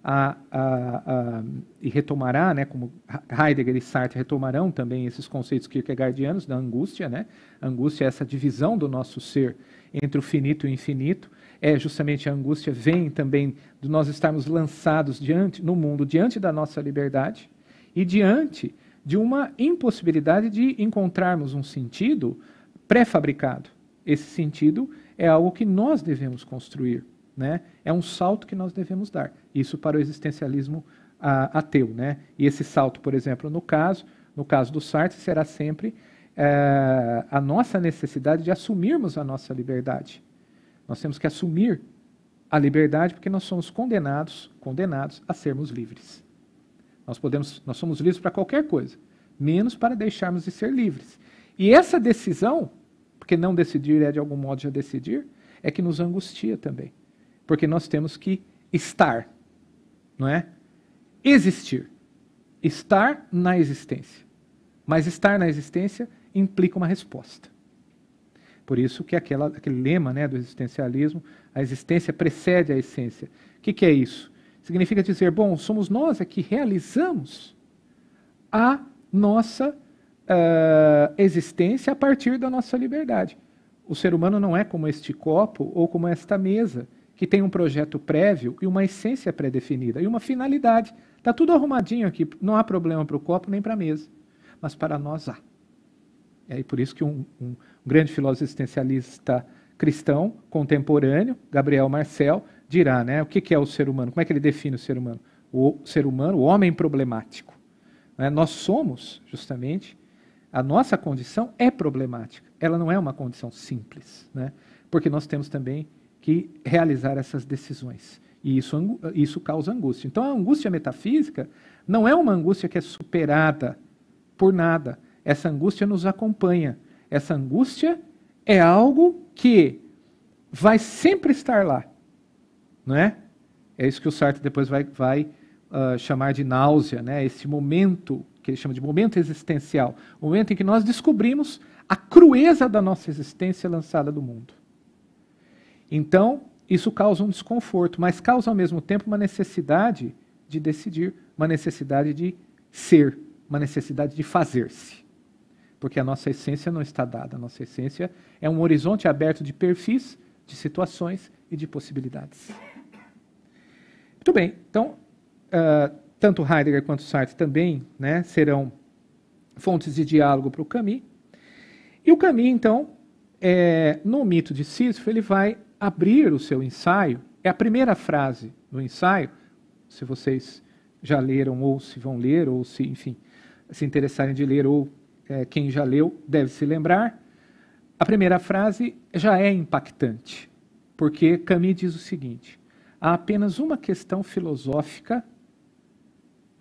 Speaker 2: a, a, a, e retomará, né, como Heidegger e Sartre retomarão também esses conceitos kierkegaardianos da angústia, né? A angústia é essa divisão do nosso ser entre o finito e o infinito, é justamente a angústia vem também de nós estarmos lançados diante no mundo diante da nossa liberdade e diante de uma impossibilidade de encontrarmos um sentido pré-fabricado. Esse sentido é algo que nós devemos construir, né? É um salto que nós devemos dar. Isso para o existencialismo ah, ateu, né? E esse salto, por exemplo, no caso, no caso do Sartre, será sempre é, a nossa necessidade de assumirmos a nossa liberdade. Nós temos que assumir a liberdade porque nós somos condenados, condenados a sermos livres. Nós podemos, nós somos livres para qualquer coisa, menos para deixarmos de ser livres. E essa decisão, porque não decidir é de algum modo já decidir, é que nos angustia também, porque nós temos que estar, não é? Existir, estar na existência. Mas estar na existência implica uma resposta. Por isso que aquela, aquele lema né, do existencialismo, a existência precede a essência. O que, que é isso? Significa dizer, bom, somos nós é que realizamos a nossa uh, existência a partir da nossa liberdade. O ser humano não é como este copo ou como esta mesa, que tem um projeto prévio e uma essência pré-definida e uma finalidade. Está tudo arrumadinho aqui, não há problema para o copo nem para a mesa, mas para nós há. É e por isso que um, um, um grande filósofo existencialista cristão contemporâneo, Gabriel Marcel, dirá, né, o que, que é o ser humano? Como é que ele define o ser humano? O ser humano, o homem problemático. Né? Nós somos, justamente, a nossa condição é problemática. Ela não é uma condição simples, né? porque nós temos também que realizar essas decisões. E isso, isso causa angústia. Então, a angústia metafísica não é uma angústia que é superada por nada essa angústia nos acompanha. Essa angústia é algo que vai sempre estar lá, não é? É isso que o Sartre depois vai, vai uh, chamar de náusea, né? Esse momento que ele chama de momento existencial, o momento em que nós descobrimos a crueza da nossa existência lançada do mundo. Então, isso causa um desconforto, mas causa ao mesmo tempo uma necessidade de decidir, uma necessidade de ser, uma necessidade de fazer-se porque a nossa essência não está dada. A nossa essência é um horizonte aberto de perfis, de situações e de possibilidades. Muito bem, então, uh, tanto Heidegger quanto Sartre também né, serão fontes de diálogo para o Camus. E o Camus, então, é, no mito de Sísifo, ele vai abrir o seu ensaio, é a primeira frase do ensaio, se vocês já leram ou se vão ler, ou se, enfim, se interessarem de ler ou é, quem já leu deve se lembrar, a primeira frase já é impactante, porque Camus diz o seguinte: há apenas uma questão filosófica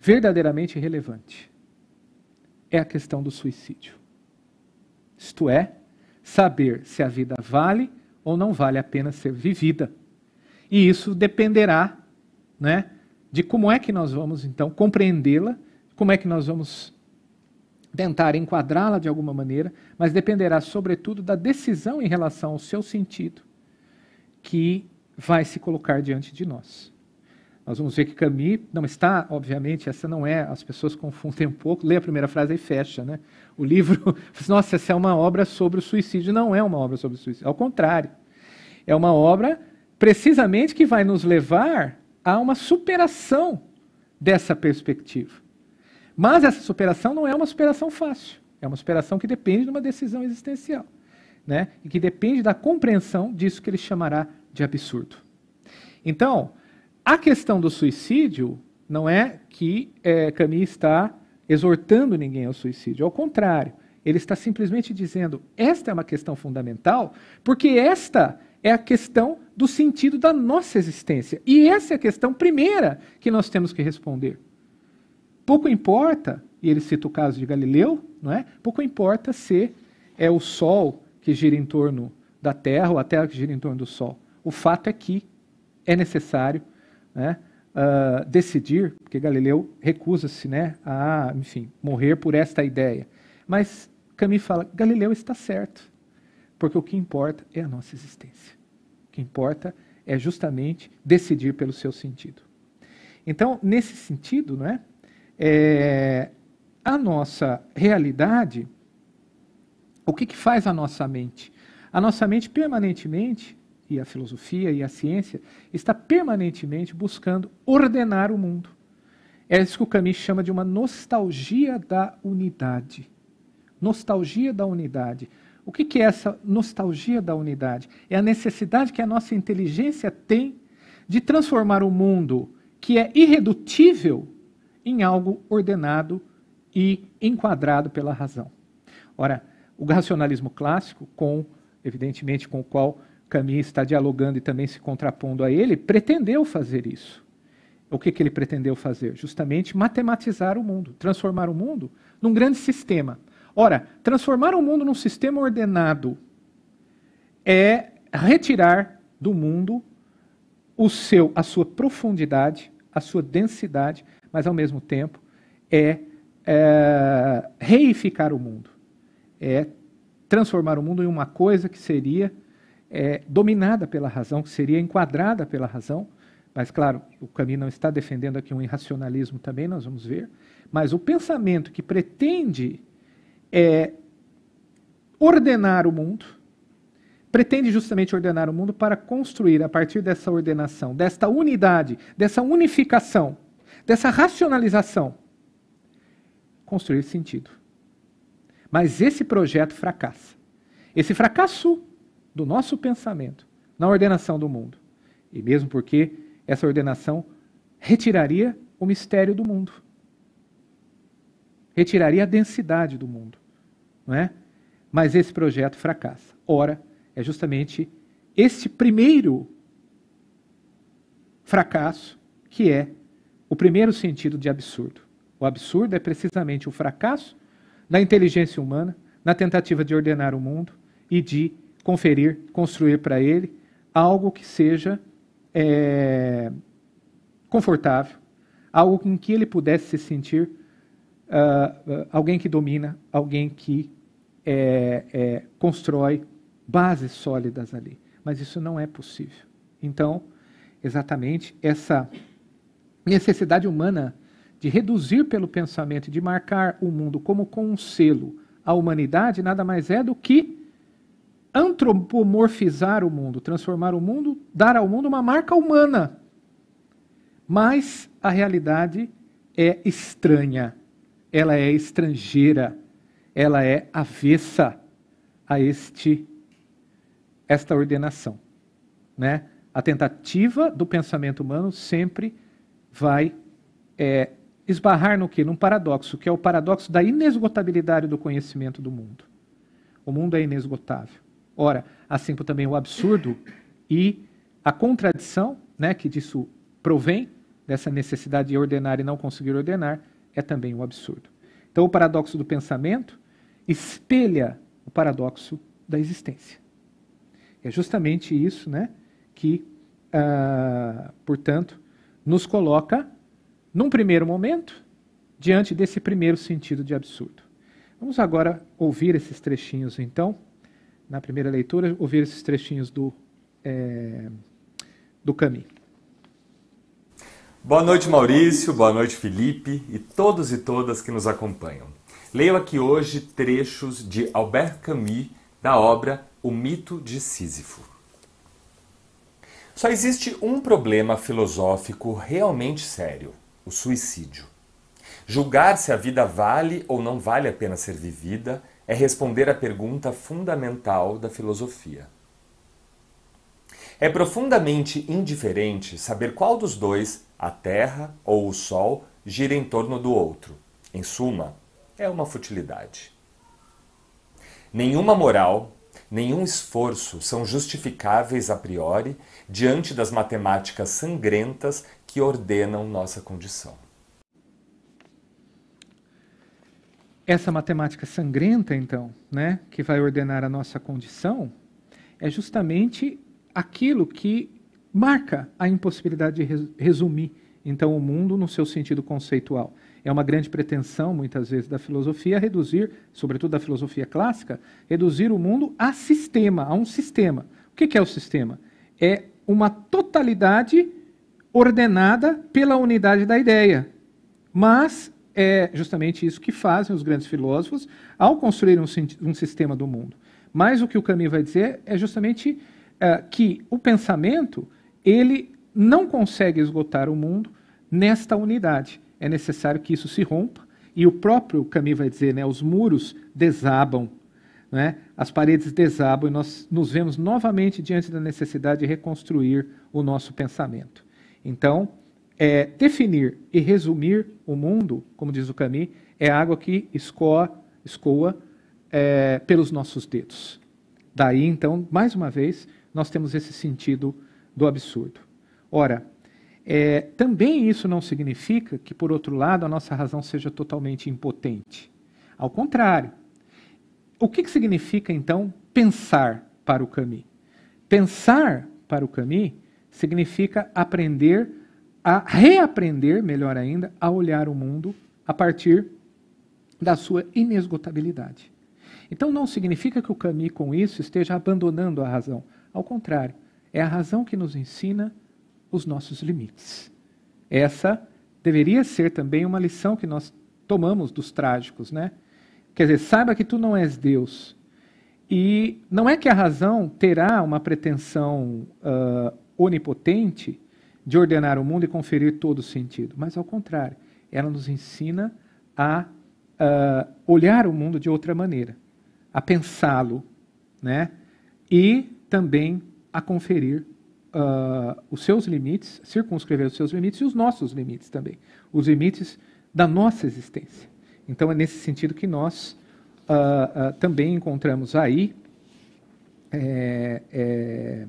Speaker 2: verdadeiramente relevante. É a questão do suicídio. Isto é, saber se a vida vale ou não vale a pena ser vivida. E isso dependerá né, de como é que nós vamos, então, compreendê-la, como é que nós vamos tentar enquadrá-la de alguma maneira, mas dependerá, sobretudo, da decisão em relação ao seu sentido que vai se colocar diante de nós. Nós vamos ver que Camus não está, obviamente, essa não é, as pessoas confundem um pouco, lê a primeira frase e fecha, né? O livro, nossa, essa é uma obra sobre o suicídio. Não é uma obra sobre o suicídio, ao contrário. É uma obra precisamente que vai nos levar a uma superação dessa perspectiva. Mas essa superação não é uma superação fácil. É uma superação que depende de uma decisão existencial. Né? E que depende da compreensão disso que ele chamará de absurdo. Então, a questão do suicídio não é que é, Camus está exortando ninguém ao suicídio. Ao contrário, ele está simplesmente dizendo: esta é uma questão fundamental, porque esta é a questão do sentido da nossa existência. E essa é a questão primeira que nós temos que responder. Pouco importa, e ele cita o caso de Galileu, não é? Pouco importa se é o Sol que gira em torno da Terra ou a Terra que gira em torno do Sol. O fato é que é necessário né, uh, decidir, porque Galileu recusa-se né, a, enfim, morrer por esta ideia. Mas Camus fala, Galileu está certo, porque o que importa é a nossa existência. O que importa é justamente decidir pelo seu sentido. Então, nesse sentido, não é? é, a nossa realidade, o que, que faz a nossa mente? A nossa mente permanentemente, e a filosofia e a ciência, está permanentemente buscando ordenar o mundo. É isso que o Camus chama de uma nostalgia da unidade. Nostalgia da unidade. O que, que é essa nostalgia da unidade? É a necessidade que a nossa inteligência tem de transformar o mundo que é irredutível em algo ordenado e enquadrado pela razão. Ora, o racionalismo clássico, com evidentemente com o qual Camus está dialogando e também se contrapondo a ele, pretendeu fazer isso. O que, que ele pretendeu fazer? Justamente matematizar o mundo, transformar o mundo num grande sistema. Ora, transformar o mundo num sistema ordenado é retirar do mundo o seu, a sua profundidade, a sua densidade, mas ao mesmo tempo é, é reificar o mundo, é transformar o mundo em uma coisa que seria é, dominada pela razão, que seria enquadrada pela razão. Mas, claro, o Camus não está defendendo aqui um irracionalismo também, nós vamos ver. Mas o pensamento que pretende é, ordenar o mundo, pretende justamente ordenar o mundo para construir, a partir dessa ordenação, desta unidade, dessa unificação dessa racionalização, construir sentido. Mas esse projeto fracassa. Esse fracasso do nosso pensamento na ordenação do mundo. E mesmo porque essa ordenação retiraria o mistério do mundo. Retiraria a densidade do mundo, não é? Mas esse projeto fracassa. Ora, é justamente esse primeiro fracasso que é o primeiro sentido de absurdo. O absurdo é precisamente o fracasso na inteligência humana, na tentativa de ordenar o mundo e de conferir, construir para ele algo que seja é, confortável, algo com que ele pudesse se sentir uh, uh, alguém que domina, alguém que é, é, constrói bases sólidas ali. Mas isso não é possível. Então, exatamente essa necessidade humana de reduzir pelo pensamento e de marcar o mundo como com um selo a humanidade nada mais é do que antropomorfizar o mundo, transformar o mundo, dar ao mundo uma marca humana. Mas a realidade é estranha, ela é estrangeira, ela é avessa a este esta ordenação, né? A tentativa do pensamento humano sempre vai é, esbarrar no quê? Num paradoxo, que é o paradoxo da inesgotabilidade do conhecimento do mundo. O mundo é inesgotável. Ora, assim como também o absurdo e a contradição, né, que disso provém, dessa necessidade de ordenar e não conseguir ordenar, é também um absurdo. Então, o paradoxo do pensamento espelha o paradoxo da existência. É justamente isso né, que, ah, portanto, nos coloca, num primeiro momento, diante desse primeiro sentido de absurdo. Vamos agora ouvir esses trechinhos, então, na primeira leitura, ouvir esses trechinhos do, é, do
Speaker 4: Boa noite, Maurício, boa noite, Felipe e todos e todas que nos acompanham.
Speaker 2: Leio aqui hoje
Speaker 4: trechos de Albert Camus da obra O Mito de Sísifo. Só existe um problema filosófico realmente sério: o suicídio. Julgar se a vida vale ou não vale a pena ser vivida é responder à pergunta fundamental da filosofia. É profundamente indiferente saber qual dos dois, a Terra ou o Sol, gira em torno do outro. Em suma, é uma futilidade. Nenhuma moral, nenhum esforço são justificáveis a priori diante das matemáticas sangrentas que ordenam nossa condição.
Speaker 2: Essa matemática sangrenta, então, né, que vai ordenar a nossa condição, é justamente aquilo que marca a impossibilidade de resumir então o mundo no seu sentido conceitual. É uma grande pretensão, muitas vezes, da filosofia reduzir, sobretudo da filosofia clássica, reduzir o mundo a sistema, a um sistema. O que é o sistema? É uma totalidade ordenada pela unidade da ideia. Mas é justamente isso que fazem os grandes filósofos ao construir um, um sistema do mundo. Mas o que o Camus vai dizer é justamente é, que o pensamento ele não consegue esgotar o mundo nesta unidade é necessário que isso se rompa. E o próprio Camus vai dizer, né, os muros desabam, né, as paredes desabam e nós nos vemos novamente diante da necessidade de reconstruir o nosso pensamento. Então, é, definir e resumir o mundo, como diz o Camus, é água que escoa, escoa é, pelos nossos dedos. Daí, então, mais uma vez, nós temos esse sentido do absurdo. Ora, é, também isso não significa que, por outro lado, a nossa razão seja totalmente impotente. Ao contrário. O que, que significa, então, pensar para o caminho? Pensar para o caminho significa aprender a reaprender, melhor ainda, a olhar o mundo a partir da sua inesgotabilidade. Então não significa que o caminho, com isso esteja abandonando a razão. Ao contrário, é a razão que nos ensina os nossos limites. Essa deveria ser também uma lição que nós tomamos dos trágicos, né? Quer dizer, saiba que tu não és Deus. E não é que a razão terá uma pretensão uh, onipotente de ordenar o mundo e conferir todo o sentido, mas ao contrário, ela nos ensina a uh, olhar o mundo de outra maneira, a pensá-lo, né? E também a conferir uh, os seus limites, circunscrever os seus limites e os nossos limites também, os limites da nossa existência. Então é nesse sentido que nós uh, uh, também encontramos aí é, é,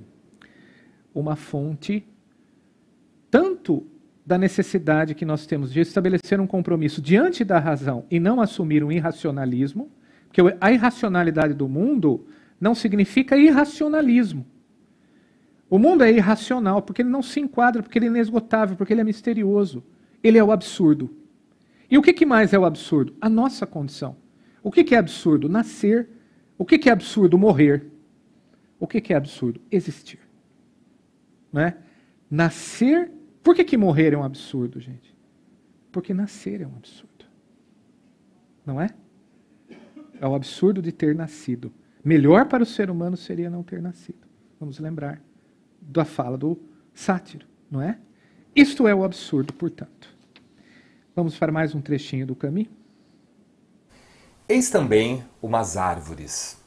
Speaker 2: uma fonte tanto da necessidade que nós temos de estabelecer um compromisso diante da razão e não assumir um irracionalismo, porque a irracionalidade do mundo não significa irracionalismo. O mundo é irracional, porque ele não se enquadra, porque ele é inesgotável, porque ele é misterioso. Ele é o absurdo. E o que, que mais é o absurdo? A nossa condição. O que, que é absurdo? Nascer. O que, que é absurdo? Morrer. O que, que é absurdo? Existir. Né? Nascer. Por que, que morrer é um absurdo, gente? Porque nascer é um absurdo. Não é? É o absurdo de ter nascido. Melhor para o ser humano seria não ter nascido. Vamos lembrar da fala do sátiro, não é? Isto é o absurdo, portanto. Vamos para mais um trechinho do caminho.
Speaker 4: Eis também umas árvores.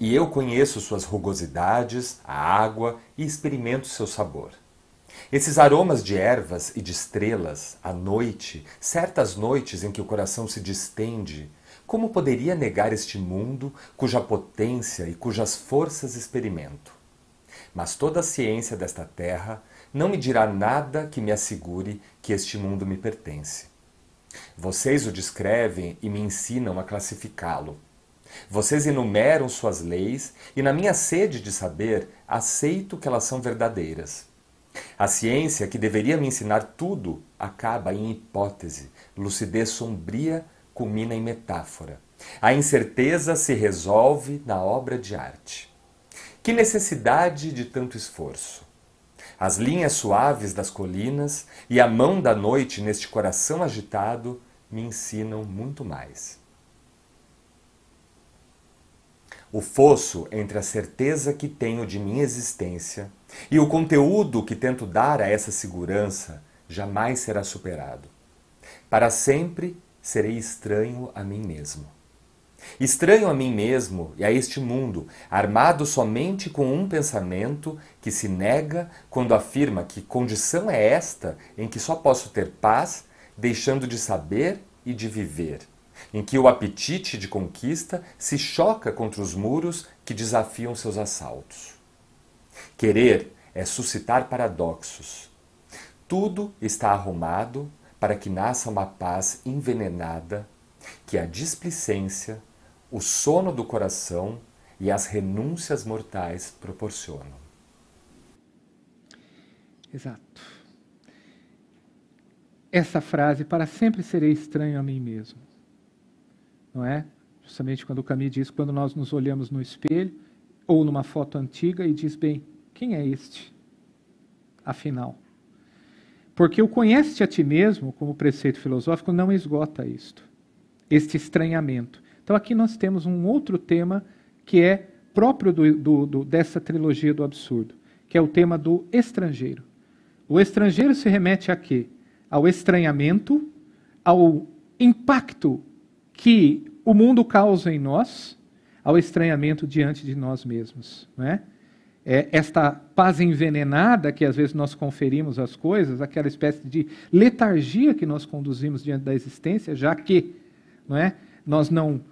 Speaker 4: E eu conheço suas rugosidades, a água e experimento seu sabor. Esses aromas de ervas e de estrelas, à noite, certas noites em que o coração se distende, como poderia negar este mundo cuja potência e cujas forças experimento? Mas toda a ciência desta terra não me dirá nada que me assegure que este mundo me pertence. Vocês o descrevem e me ensinam a classificá-lo. Vocês enumeram suas leis e, na minha sede de saber, aceito que elas são verdadeiras. A ciência, que deveria me ensinar tudo, acaba em hipótese, lucidez sombria culmina em metáfora. A incerteza se resolve na obra de arte. Que necessidade de tanto esforço? As linhas suaves das colinas e a mão da noite neste coração agitado me ensinam muito mais. O fosso entre a certeza que tenho de minha existência e o conteúdo que tento dar a essa segurança jamais será superado. Para sempre serei estranho a mim mesmo. Estranho a mim mesmo e a este mundo, armado somente com um pensamento que se nega quando afirma que condição é esta em que só posso ter paz, deixando de saber e de viver, em que o apetite de conquista se choca contra os muros que desafiam seus assaltos. Querer é suscitar paradoxos. Tudo está arrumado para que nasça uma paz envenenada que é a displicência o sono do coração e as renúncias mortais proporcionam.
Speaker 2: Exato. Essa frase, para sempre serei estranho a mim mesmo. Não é? Justamente quando o Camille diz, quando nós nos olhamos no espelho ou numa foto antiga e diz, bem, quem é este? Afinal. Porque o conhece-te a ti mesmo, como preceito filosófico, não esgota isto, este estranhamento. Então aqui nós temos um outro tema que é próprio do, do, do, dessa trilogia do absurdo, que é o tema do estrangeiro. O estrangeiro se remete a quê? Ao estranhamento, ao impacto que o mundo causa em nós, ao estranhamento diante de nós mesmos. né? É esta paz envenenada que às vezes nós conferimos às coisas, aquela espécie de letargia que nós conduzimos diante da existência, já que não é? nós não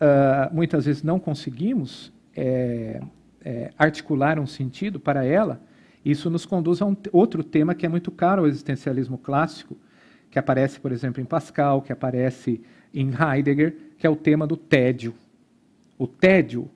Speaker 2: ah, muitas vezes não conseguimos é, é, articular um sentido para ela, isso nos conduz a um outro tema que é muito caro ao existencialismo clássico, que aparece, por exemplo, em Pascal, que aparece em Heidegger, que é o tema do tédio. O tédio,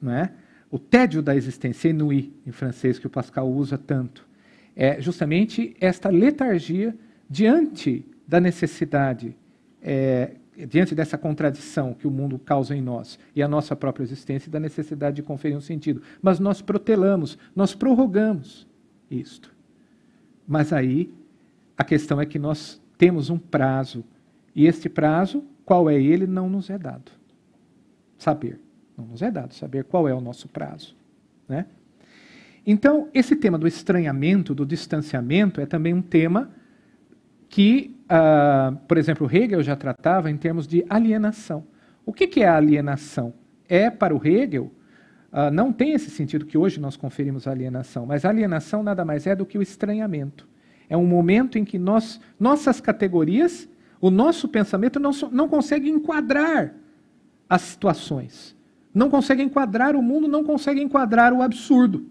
Speaker 2: né? o tédio da existência, ennui, em francês, que o Pascal usa tanto, é justamente esta letargia diante da necessidade é, diante dessa contradição que o mundo causa em nós e a nossa própria existência, e da necessidade de conferir um sentido. Mas nós protelamos, nós prorrogamos isto. Mas aí a questão é que nós temos um prazo. E este prazo, qual é ele, não nos é dado. Saber. Não nos é dado saber qual é o nosso prazo. Né? Então, esse tema do estranhamento, do distanciamento, é também um tema que ah, por exemplo, Hegel já tratava em termos de alienação. O que, que é alienação? É, para o Hegel, ah, não tem esse sentido que hoje nós conferimos alienação, mas alienação nada mais é do que o estranhamento. É um momento em que nós, nossas categorias, o nosso pensamento não, não consegue enquadrar as situações, não consegue enquadrar o mundo, não consegue enquadrar o absurdo.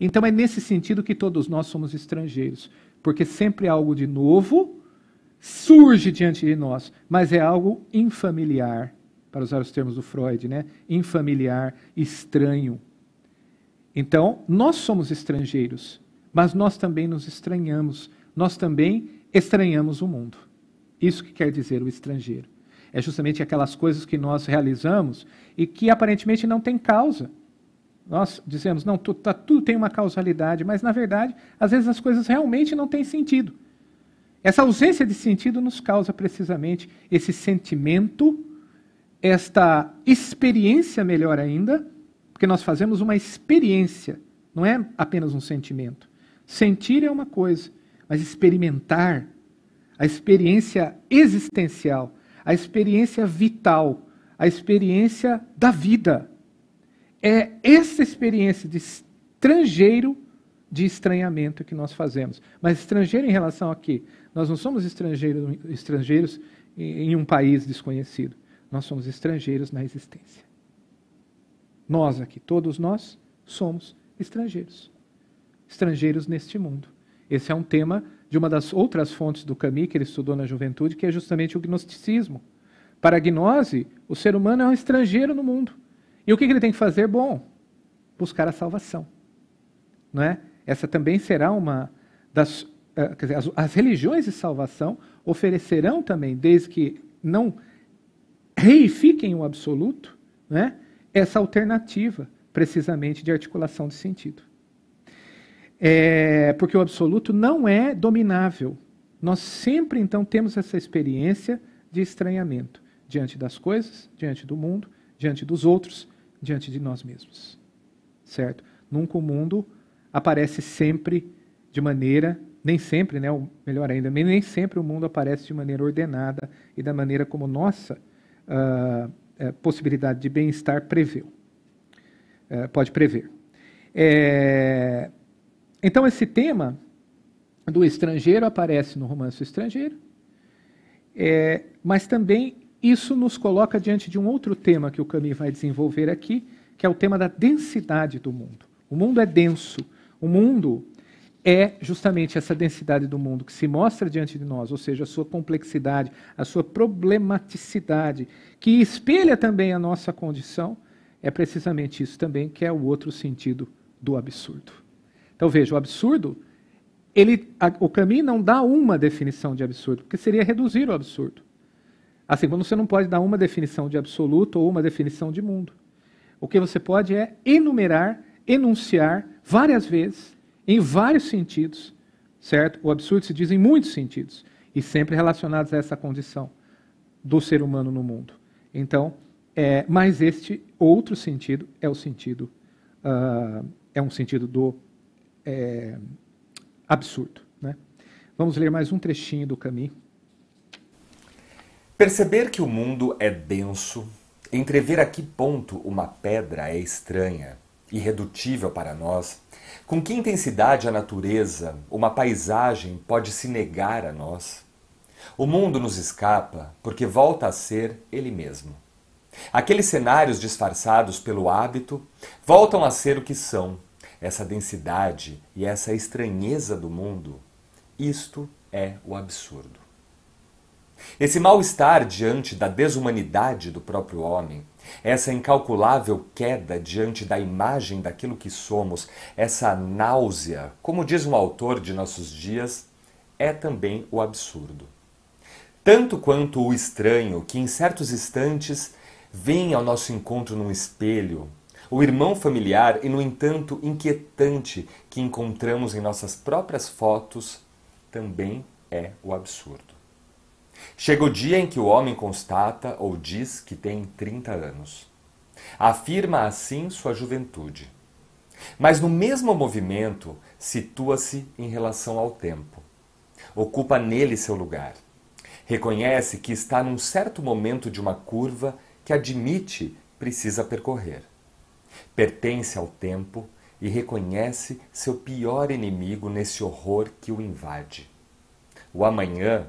Speaker 2: Então é nesse sentido que todos nós somos estrangeiros, porque sempre algo de novo surge diante de nós, mas é algo infamiliar, para usar os termos do Freud, né? Infamiliar, estranho. Então, nós somos estrangeiros, mas nós também nos estranhamos, nós também estranhamos o mundo. Isso que quer dizer o estrangeiro. É justamente aquelas coisas que nós realizamos e que aparentemente não tem causa. Nós dizemos, não, tudo, tá, tudo tem uma causalidade, mas na verdade, às vezes as coisas realmente não têm sentido. Essa ausência de sentido nos causa precisamente esse sentimento, esta experiência, melhor ainda, porque nós fazemos uma experiência, não é apenas um sentimento. Sentir é uma coisa, mas experimentar, a experiência existencial, a experiência vital, a experiência da vida. É essa experiência de estrangeiro, de estranhamento que nós fazemos. Mas estrangeiro em relação a quê? Nós não somos estrangeiros em um país desconhecido. Nós somos estrangeiros na existência. Nós aqui, todos nós, somos estrangeiros. Estrangeiros neste mundo. Esse é um tema de uma das outras fontes do Camus que ele estudou na juventude, que é justamente o gnosticismo. Para a gnose, o ser humano é um estrangeiro no mundo. E o que ele tem que fazer? Bom, buscar a salvação. Não é? Essa também será uma das eh, quer dizer, as, as religiões de salvação oferecerão também, desde que não reifiquem o absoluto, né, essa alternativa, precisamente, de articulação de sentido. É, porque o absoluto não é dominável. Nós sempre, então, temos essa experiência de estranhamento diante das coisas, diante do mundo, diante dos outros, diante de nós mesmos. Certo? Nunca o mundo aparece sempre de maneira nem sempre, né, ou melhor ainda, nem sempre o mundo aparece de maneira ordenada e da maneira como nossa uh, possibilidade de bem-estar preveu, uh, pode prever. É, então, esse tema do estrangeiro aparece no romance estrangeiro, é, mas também isso nos coloca diante de um outro tema que o Camus vai desenvolver aqui, que é o tema da densidade do mundo. O mundo é denso. O mundo é justamente essa densidade do mundo que se mostra diante de nós, ou seja, a sua complexidade, a sua problematicidade, que espelha também a nossa condição, é precisamente isso também que é o outro sentido do absurdo. Então veja, o absurdo, ele, a, o Camus não dá uma definição de absurdo, porque seria reduzir o absurdo. Assim como você não pode dar uma definição de absoluto ou uma definição de mundo. O que você pode é enumerar, enunciar várias vezes em vários sentidos, certo? O absurdo se diz em muitos sentidos e sempre relacionados a essa condição do ser humano no mundo. Então, é, mas este outro sentido é o sentido uh, é um sentido do é, absurdo. Né? Vamos ler mais um trechinho do Camus.
Speaker 4: Perceber que o mundo é denso, entrever a que ponto uma pedra é estranha, irredutível para nós, com que intensidade a natureza, uma paisagem, pode se negar a nós? O mundo nos escapa porque volta a ser ele mesmo. Aqueles cenários disfarçados pelo hábito voltam a ser o que são. Essa densidade e essa estranheza do mundo, isto é o absurdo. Esse mal-estar diante da desumanidade do próprio homem essa incalculável queda diante da imagem daquilo que somos, essa náusea, como diz um autor de nossos dias, é também o absurdo. Tanto quanto o estranho, que em certos instantes vem ao nosso encontro num espelho, o irmão familiar e, no entanto, inquietante que encontramos em nossas próprias fotos, também é o absurdo. Chega o dia em que o homem constata ou diz que tem 30 anos. Afirma assim sua juventude. Mas no mesmo movimento, situa-se em relação ao tempo. Ocupa nele seu lugar. Reconhece que está num certo momento de uma curva que admite precisa percorrer. Pertence ao tempo e reconhece seu pior inimigo nesse horror que o invade. O amanhã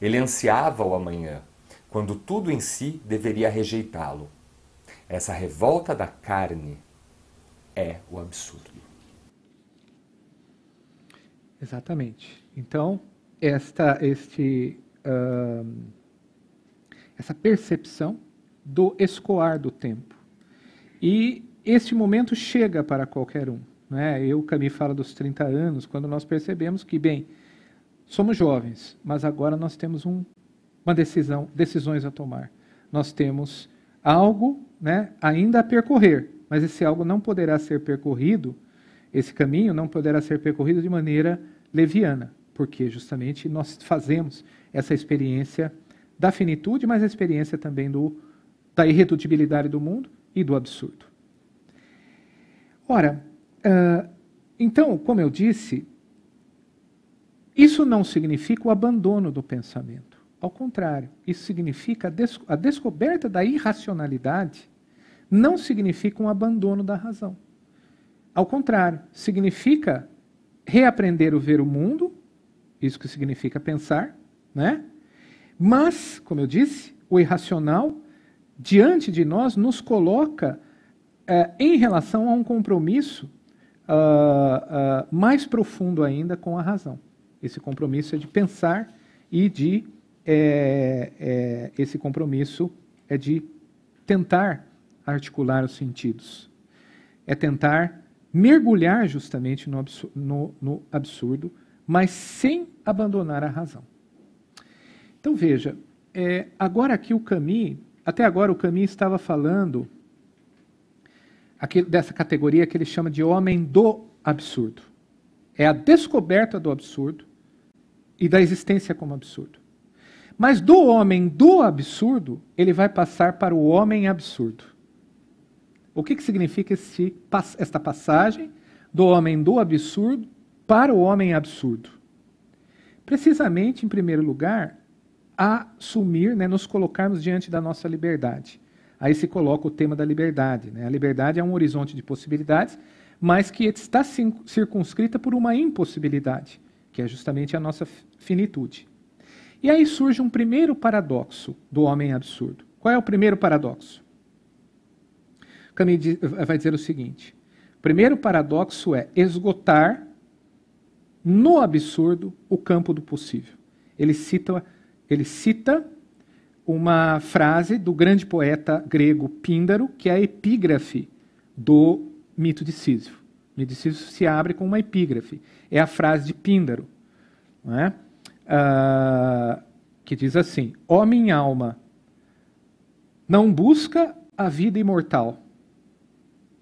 Speaker 4: ele ansiava o amanhã, quando tudo em si deveria rejeitá-lo. Essa revolta da carne é o absurdo.
Speaker 2: Exatamente. Então, esta, este, uh, essa percepção do escoar do tempo. E este momento chega para qualquer um. Né? Eu, Camille, fala dos 30 anos, quando nós percebemos que, bem, Somos jovens, mas agora nós temos um, uma decisão, decisões a tomar. Nós temos algo, né, ainda a percorrer, mas esse algo não poderá ser percorrido, esse caminho não poderá ser percorrido de maneira leviana, porque justamente nós fazemos essa experiência da finitude, mas a experiência também do, da irredutibilidade do mundo e do absurdo. Ora, uh, então, como eu disse, isso não significa o abandono do pensamento. Ao contrário, isso significa a, a descoberta da irracionalidade, não significa um abandono da razão. Ao contrário, significa reaprender o ver o mundo, isso que significa pensar, né? Mas, como eu disse, o irracional diante de nós nos coloca eh, em relação a um compromisso uh, uh, mais profundo ainda com a razão. Esse compromisso é de pensar e de é, é, esse compromisso é de tentar articular os sentidos, é tentar mergulhar justamente no absurdo, no, no absurdo mas sem abandonar a razão. Então veja, é, agora aqui o Camus, até agora o Camus estava falando aquele, dessa categoria que ele chama de homem do absurdo. É a descoberta do absurdo e da existência como absurdo. Mas do homem do absurdo, ele vai passar para o homem absurdo. O que, que significa esse, esta passagem do homem do absurdo para o homem absurdo? Precisamente, em primeiro lugar, assumir, né, nos colocarmos diante da nossa liberdade. Aí se coloca o tema da liberdade. Né? A liberdade é um horizonte de possibilidades, mas que está circunscrita por uma impossibilidade que é justamente a nossa finitude. E aí surge um primeiro paradoxo do homem absurdo. Qual é o primeiro paradoxo? Camille vai dizer o seguinte: o primeiro paradoxo é esgotar no absurdo o campo do possível. Ele cita, ele cita uma frase do grande poeta grego Píndaro, que é a epígrafe do mito de Sísifo. O edifício se abre com uma epígrafe. É a frase de Píndaro, é? Ah, que diz assim: Ó oh, minha alma, não busca a vida imortal,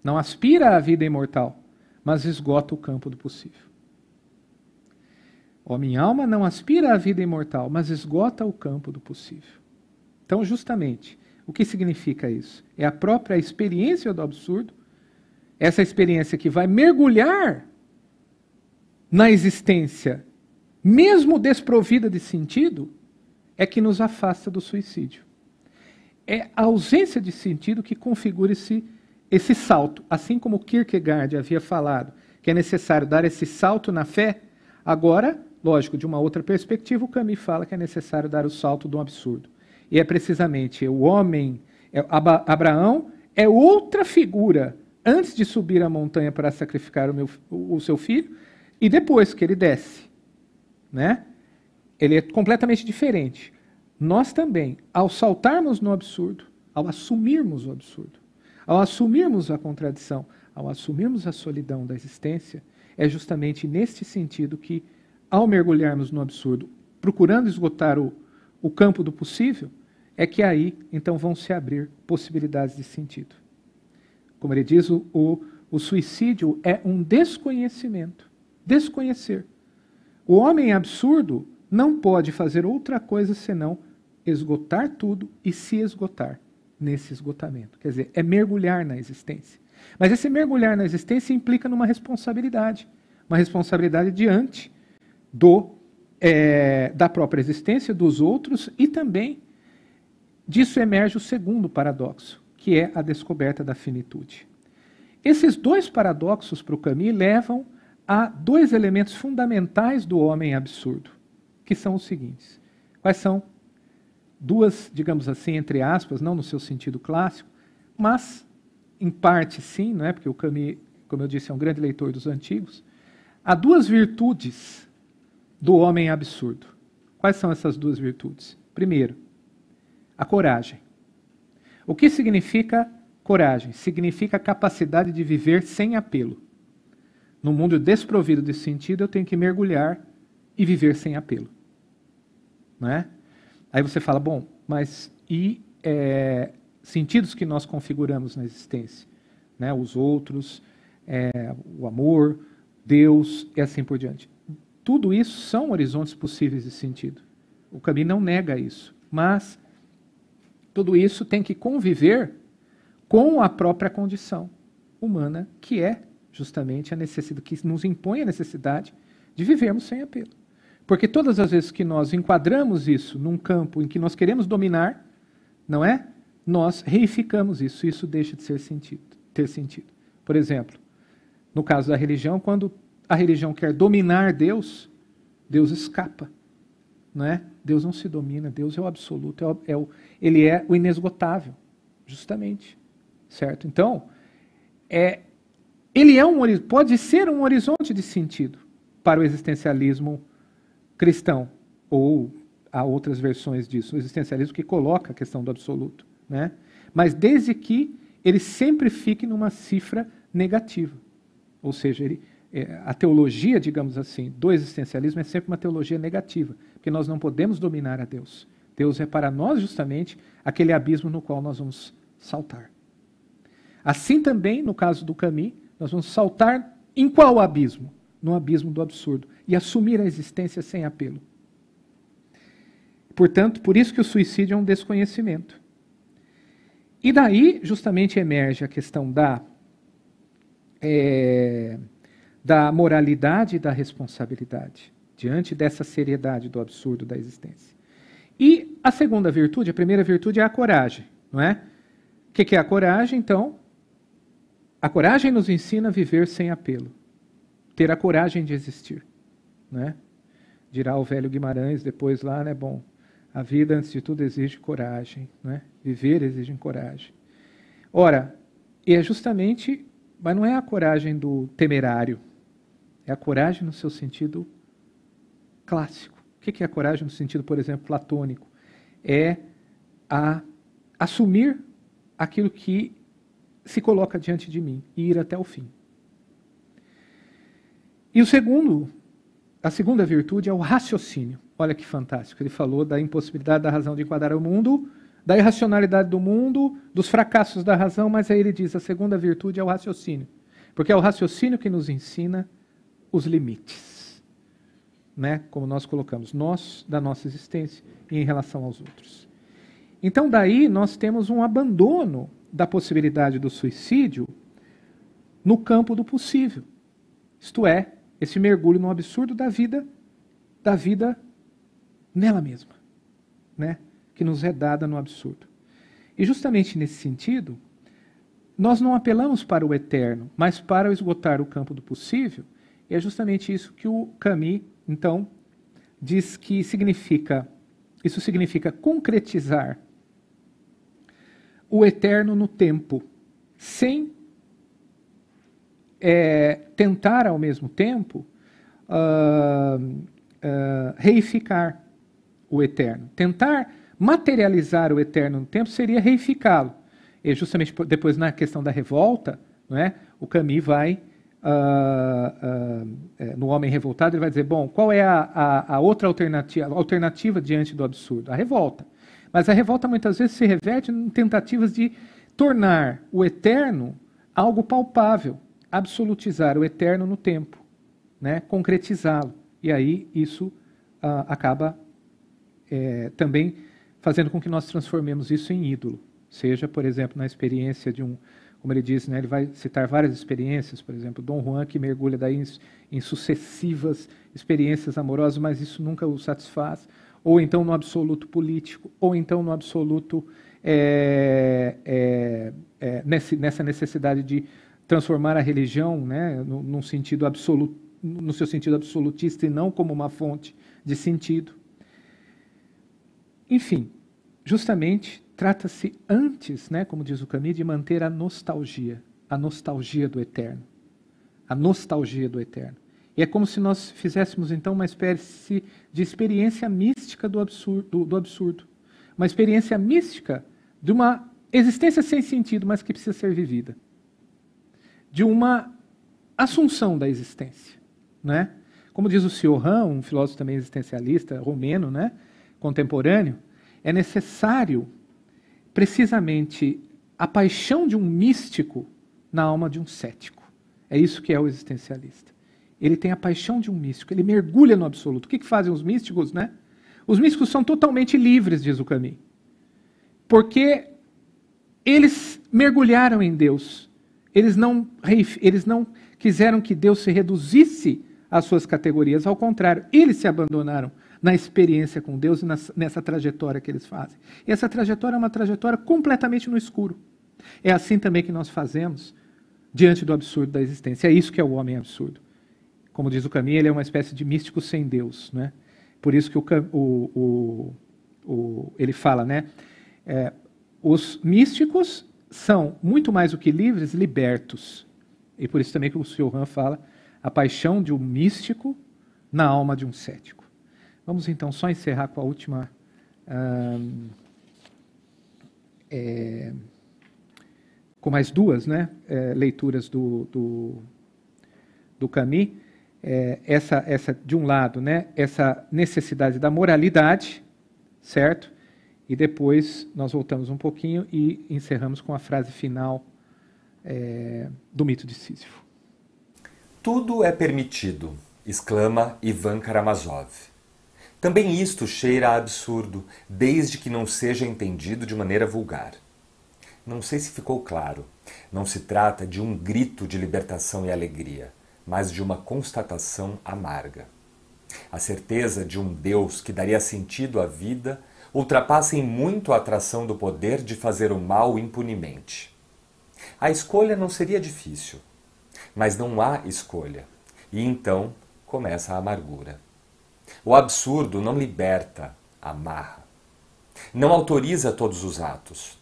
Speaker 2: não aspira à vida imortal, mas esgota o campo do possível. Ó oh, minha alma, não aspira à vida imortal, mas esgota o campo do possível. Então, justamente, o que significa isso? É a própria experiência do absurdo essa experiência que vai mergulhar na existência, mesmo desprovida de sentido, é que nos afasta do suicídio. É a ausência de sentido que configura esse, esse salto. Assim como Kierkegaard havia falado que é necessário dar esse salto na fé, agora, lógico, de uma outra perspectiva, o Camus fala que é necessário dar o salto do absurdo. E é precisamente o homem, é, Abraão, é outra figura antes de subir a montanha para sacrificar o, meu, o seu filho e depois que ele desce. Né? Ele é completamente diferente. Nós também, ao saltarmos no absurdo, ao assumirmos o absurdo, ao assumirmos a contradição, ao assumirmos a solidão da existência, é justamente neste sentido que, ao mergulharmos no absurdo, procurando esgotar o, o campo do possível, é que aí então vão se abrir possibilidades de sentido. Como ele diz, o, o, o suicídio é um desconhecimento. Desconhecer. O homem absurdo não pode fazer outra coisa senão esgotar tudo e se esgotar nesse esgotamento. Quer dizer, é mergulhar na existência. Mas esse mergulhar na existência implica numa responsabilidade uma responsabilidade diante do, é, da própria existência, dos outros e também disso emerge o segundo paradoxo, que é a descoberta da finitude. Esses dois paradoxos para o Camus levam a dois elementos fundamentais do homem absurdo, que são os seguintes. Quais são? Duas, digamos assim, entre aspas, não no seu sentido clássico, mas em parte sim, não é? Porque o Camus, como eu disse, é um grande leitor dos antigos. Há duas virtudes do homem absurdo. Quais são essas duas virtudes? Primeiro, a coragem. O que significa coragem? Significa capacidade de viver sem apelo. No mundo desprovido de sentido, eu tenho que mergulhar e viver sem apelo. é? Aí você fala, bom, mas e é, sentidos que nós configuramos na existência? Né? Os outros, é, o amor, Deus e assim por diante. Tudo isso são horizontes possíveis de sentido. O Camus não nega isso, mas tudo isso tem que conviver com a própria condição humana, que é justamente a necessidade que nos impõe a necessidade de vivermos sem apelo. Porque todas as vezes que nós enquadramos isso num campo em que nós queremos dominar, não é? Nós reificamos isso, isso deixa de ser sentido, ter sentido. Por exemplo, no caso da religião, quando a religião quer dominar Deus, Deus escapa né? Deus não se domina, Deus é o absoluto, é o, é o, ele é o inesgotável, justamente. Certo? Então, é, ele é um, pode ser um horizonte de sentido para o existencialismo cristão, ou há outras versões disso, o existencialismo que coloca a questão do absoluto. Né? Mas desde que ele sempre fique numa cifra negativa. Ou seja, ele, é, a teologia, digamos assim, do existencialismo é sempre uma teologia negativa, porque nós não podemos dominar a Deus. Deus é para nós justamente aquele abismo no qual nós vamos saltar. Assim também, no caso do Camus, nós vamos saltar em qual abismo? No abismo do absurdo e assumir a existência sem apelo. Portanto, por isso que o suicídio é um desconhecimento. E daí, justamente, emerge a questão da é, da moralidade e da responsabilidade, diante dessa seriedade do absurdo da existência. E a segunda virtude, a primeira virtude é a coragem, não é? O que, é a coragem, então? A coragem nos ensina a viver sem apelo, ter a coragem de existir, não é? Dirá o velho Guimarães depois lá, né? Bom, a vida antes de tudo exige coragem, não é? Viver exige coragem. Ora, e é justamente, mas não é a coragem do temerário, é a coragem no seu sentido clássico. O que é a coragem no sentido, por exemplo, platônico? É a assumir aquilo que se coloca diante de mim e ir até o fim. E o segundo, a segunda virtude é o raciocínio. Olha que fantástico. Ele falou da impossibilidade da razão de enquadrar o mundo, da irracionalidade do mundo, dos fracassos da razão, mas aí ele diz: a segunda virtude é o raciocínio. Porque é o raciocínio que nos ensina os limites, né? como nós colocamos, nós, da nossa existência e em relação aos outros. Então, daí, nós temos um abandono da possibilidade do suicídio no campo do possível. Isto é, esse mergulho no absurdo da vida, da vida nela mesma, né? que nos é dada no absurdo. E justamente nesse sentido, nós não apelamos para o eterno, mas para esgotar o campo do possível, é justamente isso que o Camus, então, diz que significa. Isso significa concretizar o eterno no tempo, sem é, tentar ao mesmo tempo uh, uh, reificar o eterno. Tentar materializar o eterno no tempo seria reificá-lo. E é justamente depois na questão da revolta, não é? o Camus vai Uh, uh, no homem revoltado, ele vai dizer: bom, qual é a, a, a outra alternativa, a alternativa diante do absurdo? A revolta. Mas a revolta muitas vezes se reverte em tentativas de tornar o eterno algo palpável, absolutizar o eterno no tempo, né? concretizá-lo. E aí isso uh, acaba é, também fazendo com que nós transformemos isso em ídolo. Seja, por exemplo, na experiência de um, como ele diz, né, ele vai citar várias experiências, por exemplo, Dom Juan que mergulha daí em, em, sucessivas experiências amorosas, mas isso nunca o satisfaz, ou então no absoluto político, ou então no absoluto é, é, é, nesse, nessa necessidade de transformar a religião, né, sentido absoluto, no seu sentido absolutista e não como uma fonte de sentido. Enfim, justamente trata-se antes, né, como diz o Camus, de manter a nostalgia, a nostalgia do eterno, a nostalgia do eterno. E é como se nós fizéssemos então uma espécie de experiência mística do absurdo, do absurdo. uma experiência mística de uma existência sem sentido, mas que precisa ser vivida, de uma assunção da existência, né? Como diz o Siohan, um filósofo também existencialista romeno, né, contemporâneo, é necessário precisamente a paixão de um místico na alma de um cético. É isso que é o existencialista. Ele tem a paixão de um místico, ele mergulha no absoluto. O que, que fazem os místicos, né? Os místicos são totalmente livres, diz o Camus, porque eles mergulharam em Deus. Eles não, eles não quiseram que Deus se reduzisse às suas categorias, ao contrário, eles se abandonaram na experiência com Deus e nessa trajetória que eles fazem. E essa trajetória é uma trajetória completamente no escuro. É assim também que nós fazemos diante do absurdo da existência. É isso que é o homem absurdo. Como diz o Caminho, ele é uma espécie de místico sem Deus. Né? Por isso que o, o, o, ele fala, né? É, os místicos são muito mais do que livres, libertos. E por isso também que o Sr. Han fala a paixão de um místico na alma de um cético. Vamos então só encerrar com a última. é, com mais duas né, é, leituras do, do, do Camus. É, essa, essa, de um lado, né, essa necessidade da moralidade, certo? E depois nós voltamos um pouquinho e encerramos com a frase final é, do mito de Sísifo.
Speaker 4: Tudo é permitido, exclama Ivan Karamazov. Também isto cheira a absurdo, desde que não seja entendido de maneira vulgar.
Speaker 5: Não sei se ficou
Speaker 4: claro. Não se trata de um grito de libertação e alegria, mas de uma constatação amarga. A certeza de um Deus que daria sentido à vida ultrapassa em muito a atração do poder de fazer o mal impunemente. A escolha não seria difícil, mas não há escolha, e então começa a amargura. O absurdo não liberta, amarra. Não autoriza todos os atos.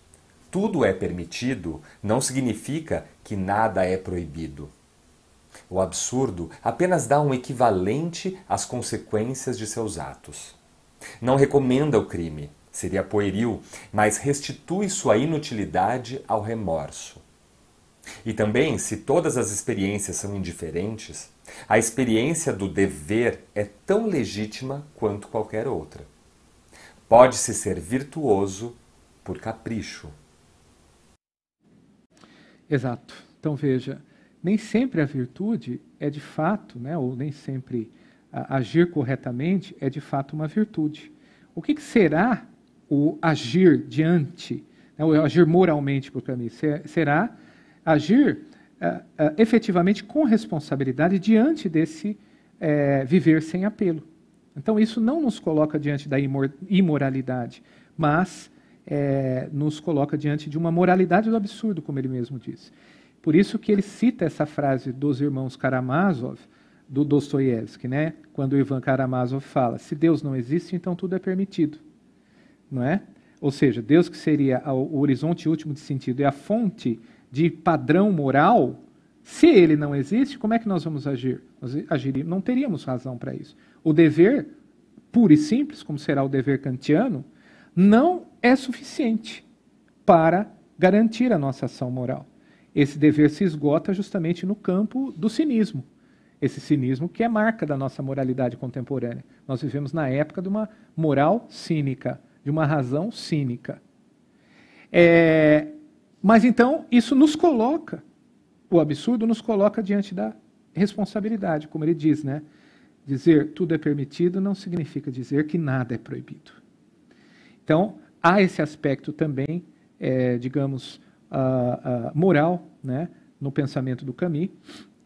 Speaker 4: Tudo é permitido não significa que nada é proibido. O absurdo apenas dá um equivalente às consequências de seus atos. Não recomenda o crime, seria pueril, mas restitui sua inutilidade ao remorso. E também, se todas as experiências são indiferentes, a experiência do dever é tão legítima quanto qualquer outra. Pode-se ser virtuoso por capricho.
Speaker 2: Exato. Então veja, nem sempre a virtude é de fato, né, ou nem sempre a, agir corretamente é de fato uma virtude. O que, que será o agir diante, né, o agir moralmente propriamente? Será agir é, é, efetivamente com responsabilidade diante desse é, viver sem apelo. Então, isso não nos coloca diante da imor imoralidade, mas é, nos coloca diante de uma moralidade do absurdo, como ele mesmo diz. Por isso que ele cita essa frase dos irmãos Karamazov, do Dostoiévski, né? quando Ivan Karamazov fala, se Deus não existe, então tudo é permitido. Não é? Ou seja, Deus que seria o horizonte último de sentido e a fonte de padrão moral, se ele não existe, como é que nós vamos agir? Nós agiríamos, não teríamos razão para isso. O dever, puro e simples, como será o dever kantiano, não é suficiente para garantir a nossa ação moral. Esse dever se esgota justamente no campo do cinismo. Esse cinismo que é marca da nossa moralidade contemporânea. Nós vivemos na época de uma moral cínica, de uma razão cínica. É, mas então, isso nos coloca, o absurdo nos coloca diante da responsabilidade, como ele diz, né? Dizer tudo é permitido não significa dizer que nada é proibido. Então, há esse aspecto também, é, digamos, uh, uh, moral, né? No pensamento do Camus.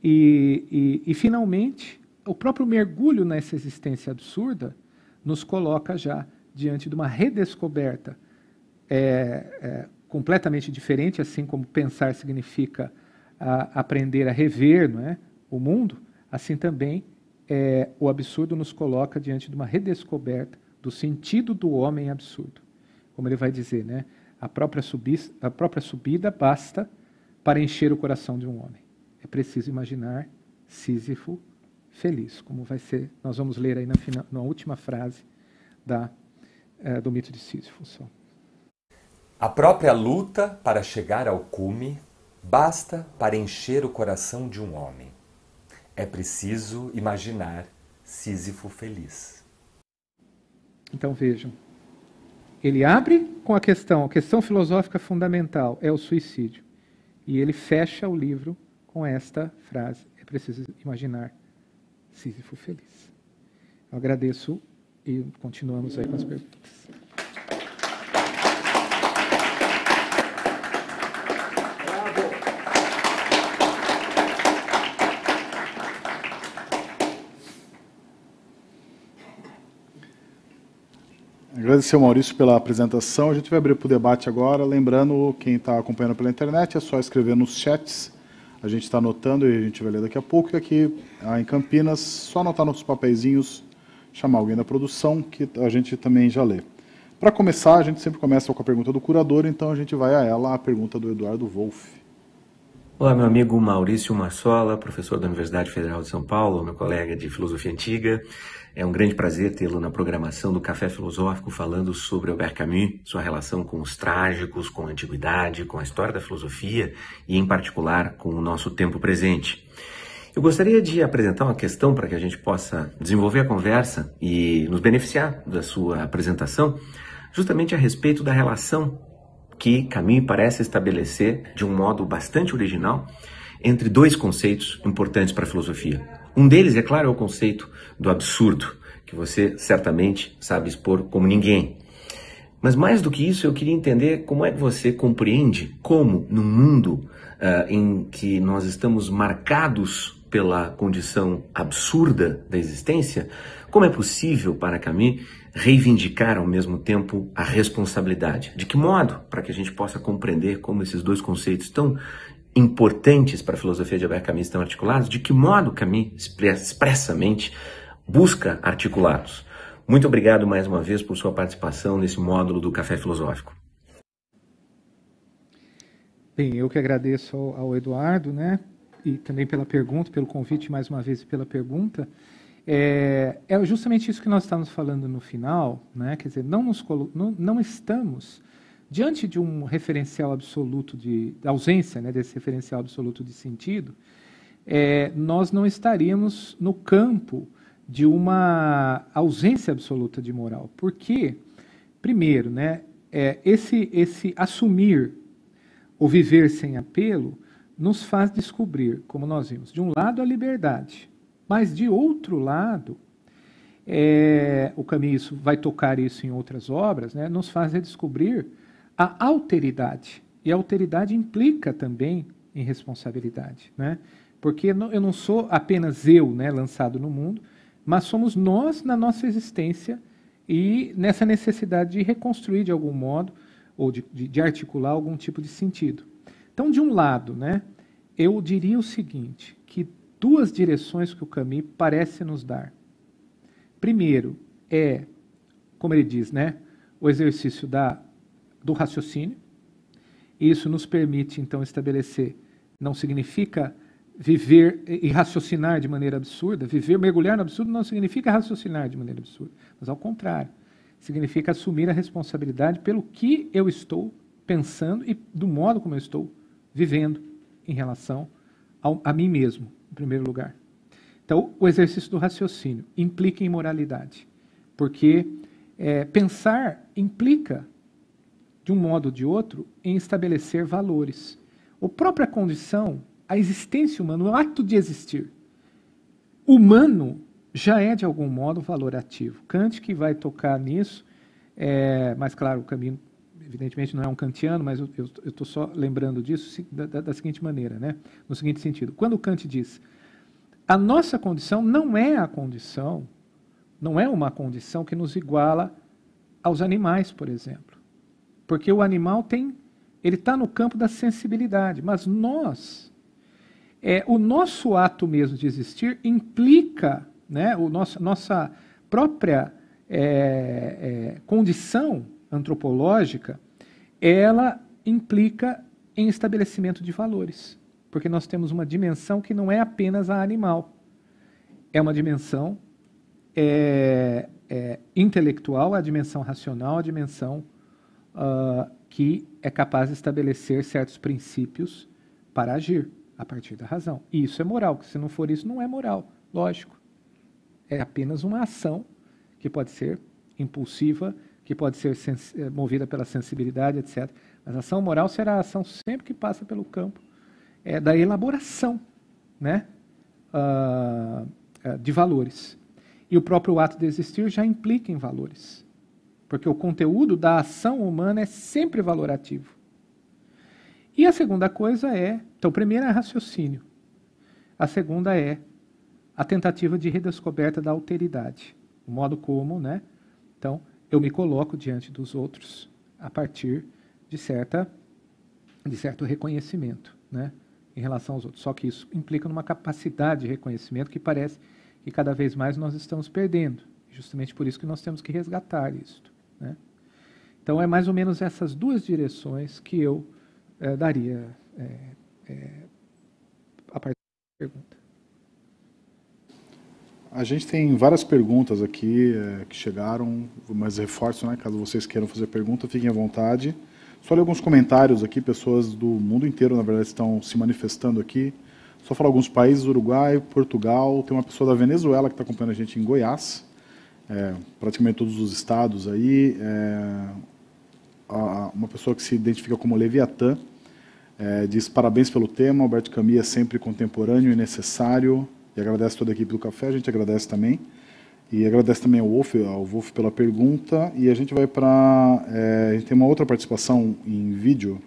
Speaker 2: E, e, e, finalmente, o próprio mergulho nessa existência absurda nos coloca já diante de uma redescoberta é, é, completamente diferente, assim como pensar significa a, aprender a rever não é, o mundo, assim também é, o absurdo nos coloca diante de uma redescoberta do sentido do homem absurdo. Como ele vai dizer, né? A própria, subis, a própria subida basta para encher o coração de um homem. É preciso imaginar Sísifo feliz, como vai ser, nós vamos ler aí na, final, na última frase da, é, do mito de Sísifo. Só.
Speaker 4: A própria luta para chegar ao cume basta para encher o coração de um homem. É preciso imaginar Sísifo feliz.
Speaker 2: Então vejam, ele abre com a questão, a questão filosófica fundamental é o suicídio. E ele fecha o livro com esta frase: é preciso imaginar Sísifo feliz. Eu agradeço e continuamos aí com as perguntas.
Speaker 1: agradecer ao Maurício pela apresentação. A gente vai abrir para o debate agora. Lembrando, quem está acompanhando pela internet, é só escrever nos chats. A gente está anotando e a gente vai ler daqui a pouco. E aqui ah, em Campinas, só anotar nossos papeizinhos, chamar alguém da produção, que a gente também já lê. Para começar, a gente sempre começa com a pergunta do curador, então a gente vai a ela, a pergunta do Eduardo Wolff.
Speaker 3: Olá, meu amigo Maurício Massola, professor da Universidade Federal de São Paulo, meu colega de filosofia antiga. É um grande prazer tê-lo na programação do Café Filosófico falando sobre Albert Camus, sua relação com os trágicos, com a antiguidade, com a história da filosofia e, em particular, com o nosso tempo presente. Eu gostaria de apresentar uma questão para que a gente possa desenvolver a conversa e nos beneficiar da sua apresentação, justamente a respeito da relação que Camus parece estabelecer de um modo bastante original entre dois conceitos importantes para a filosofia: um deles, é claro, é o conceito do absurdo, que você certamente sabe expor como ninguém. Mas mais do que isso, eu queria entender como é que você compreende como, no mundo uh, em que nós estamos marcados pela condição absurda da existência, como é possível para Camille reivindicar ao mesmo tempo a responsabilidade? De que modo para que a gente possa compreender como esses dois conceitos tão importantes para a filosofia de Albert Camus estão articulados, de que modo Camus expressamente busca articulá-los. Muito obrigado mais uma vez por sua participação nesse módulo do Café Filosófico.
Speaker 2: Bem, eu que agradeço ao, ao Eduardo, né? E também pela pergunta, pelo convite mais uma vez e pela pergunta. É, é, justamente isso que nós estamos falando no final, né? Quer dizer, não, nos, não, não estamos diante de um referencial absoluto de, ausência né, desse referencial absoluto de sentido, é, nós não estaríamos no campo de uma ausência absoluta de moral, porque primeiro, né, é, esse esse assumir ou viver sem apelo nos faz descobrir, como nós vimos, de um lado a liberdade, mas de outro lado é, o caminho isso vai tocar isso em outras obras, né, nos faz redescobrir a alteridade. E a alteridade implica também em responsabilidade, né? Porque eu não sou apenas eu, né, lançado no mundo, mas somos nós na nossa existência e nessa necessidade de reconstruir de algum modo ou de, de articular algum tipo de sentido. Então, de um lado, né, eu diria o seguinte, que duas direções que o Camus parece nos dar. Primeiro é, como ele diz, né, o exercício da do raciocínio. Isso nos permite, então, estabelecer, não significa viver e raciocinar de maneira absurda, viver, mergulhar no absurdo não significa raciocinar de maneira absurda, mas ao contrário, significa assumir a responsabilidade pelo que eu estou pensando e do modo como eu estou vivendo em relação ao, a mim mesmo, em primeiro lugar. Então, o exercício do raciocínio implica em moralidade, porque é, pensar implica de um modo ou de outro, em estabelecer valores. A própria condição, a existência humana, o ato de existir humano, já é, de algum modo, valorativo. Kant que vai tocar nisso, é, mas, claro, o caminho, evidentemente, não é um kantiano, mas eu estou só lembrando disso da, da, da seguinte maneira, né? no seguinte sentido. Quando Kant diz a nossa condição não é a condição, não é uma condição que nos iguala aos animais, por exemplo. Porque o animal tem, ele está no campo da sensibilidade, mas nós, é, o nosso ato mesmo de existir implica, né, o nosso, nossa própria é, é, condição antropológica, ela implica em estabelecimento de valores, porque nós temos uma dimensão que não é apenas a animal, é uma dimensão é, é, intelectual, a dimensão racional, a dimensão uh, que é capaz de estabelecer certos princípios para agir a partir da razão. E isso é moral, que se não for isso, não é moral, lógico. É apenas uma ação que pode ser impulsiva, que pode ser eh, movida pela sensibilidade, etc. Mas a ação moral será a ação sempre que passa pelo campo é, da elaboração né, uh, de valores. E o próprio ato de existir já implica em valores porque o conteúdo da ação humana é sempre valorativo. E a segunda coisa é, então, primeiro é raciocínio. A segunda é a tentativa de redescoberta da alteridade, o modo como, né? Então, eu me coloco diante dos outros a partir de certa de certo reconhecimento, né, em relação aos outros. Só que isso implica numa capacidade de reconhecimento que parece que cada vez mais nós estamos perdendo. Justamente por isso que nós temos que resgatar isto. Né? Então, é mais ou menos essas duas direções que eu é, daria
Speaker 1: é,
Speaker 2: a partir da pergunta.
Speaker 1: A gente tem várias perguntas aqui é, que chegaram, mas reforço, né, caso vocês queiram fazer pergunta, fiquem à vontade. Só ler alguns comentários aqui, pessoas do mundo inteiro, na verdade, estão se manifestando aqui. Só falar alguns países, Uruguai, Portugal, tem uma pessoa da Venezuela que está acompanhando a gente em Goiás é, praticamente todos os estados aí, é, a, uma pessoa que se identifica como Leviatã, é, diz parabéns pelo tema, Alberto Camus é sempre contemporâneo e necessário, e agradece toda a equipe do Café, a gente agradece também. E agradece também ao Wolf, ao Wolf pela pergunta. E a gente vai para. É, a gente tem uma outra participação em vídeo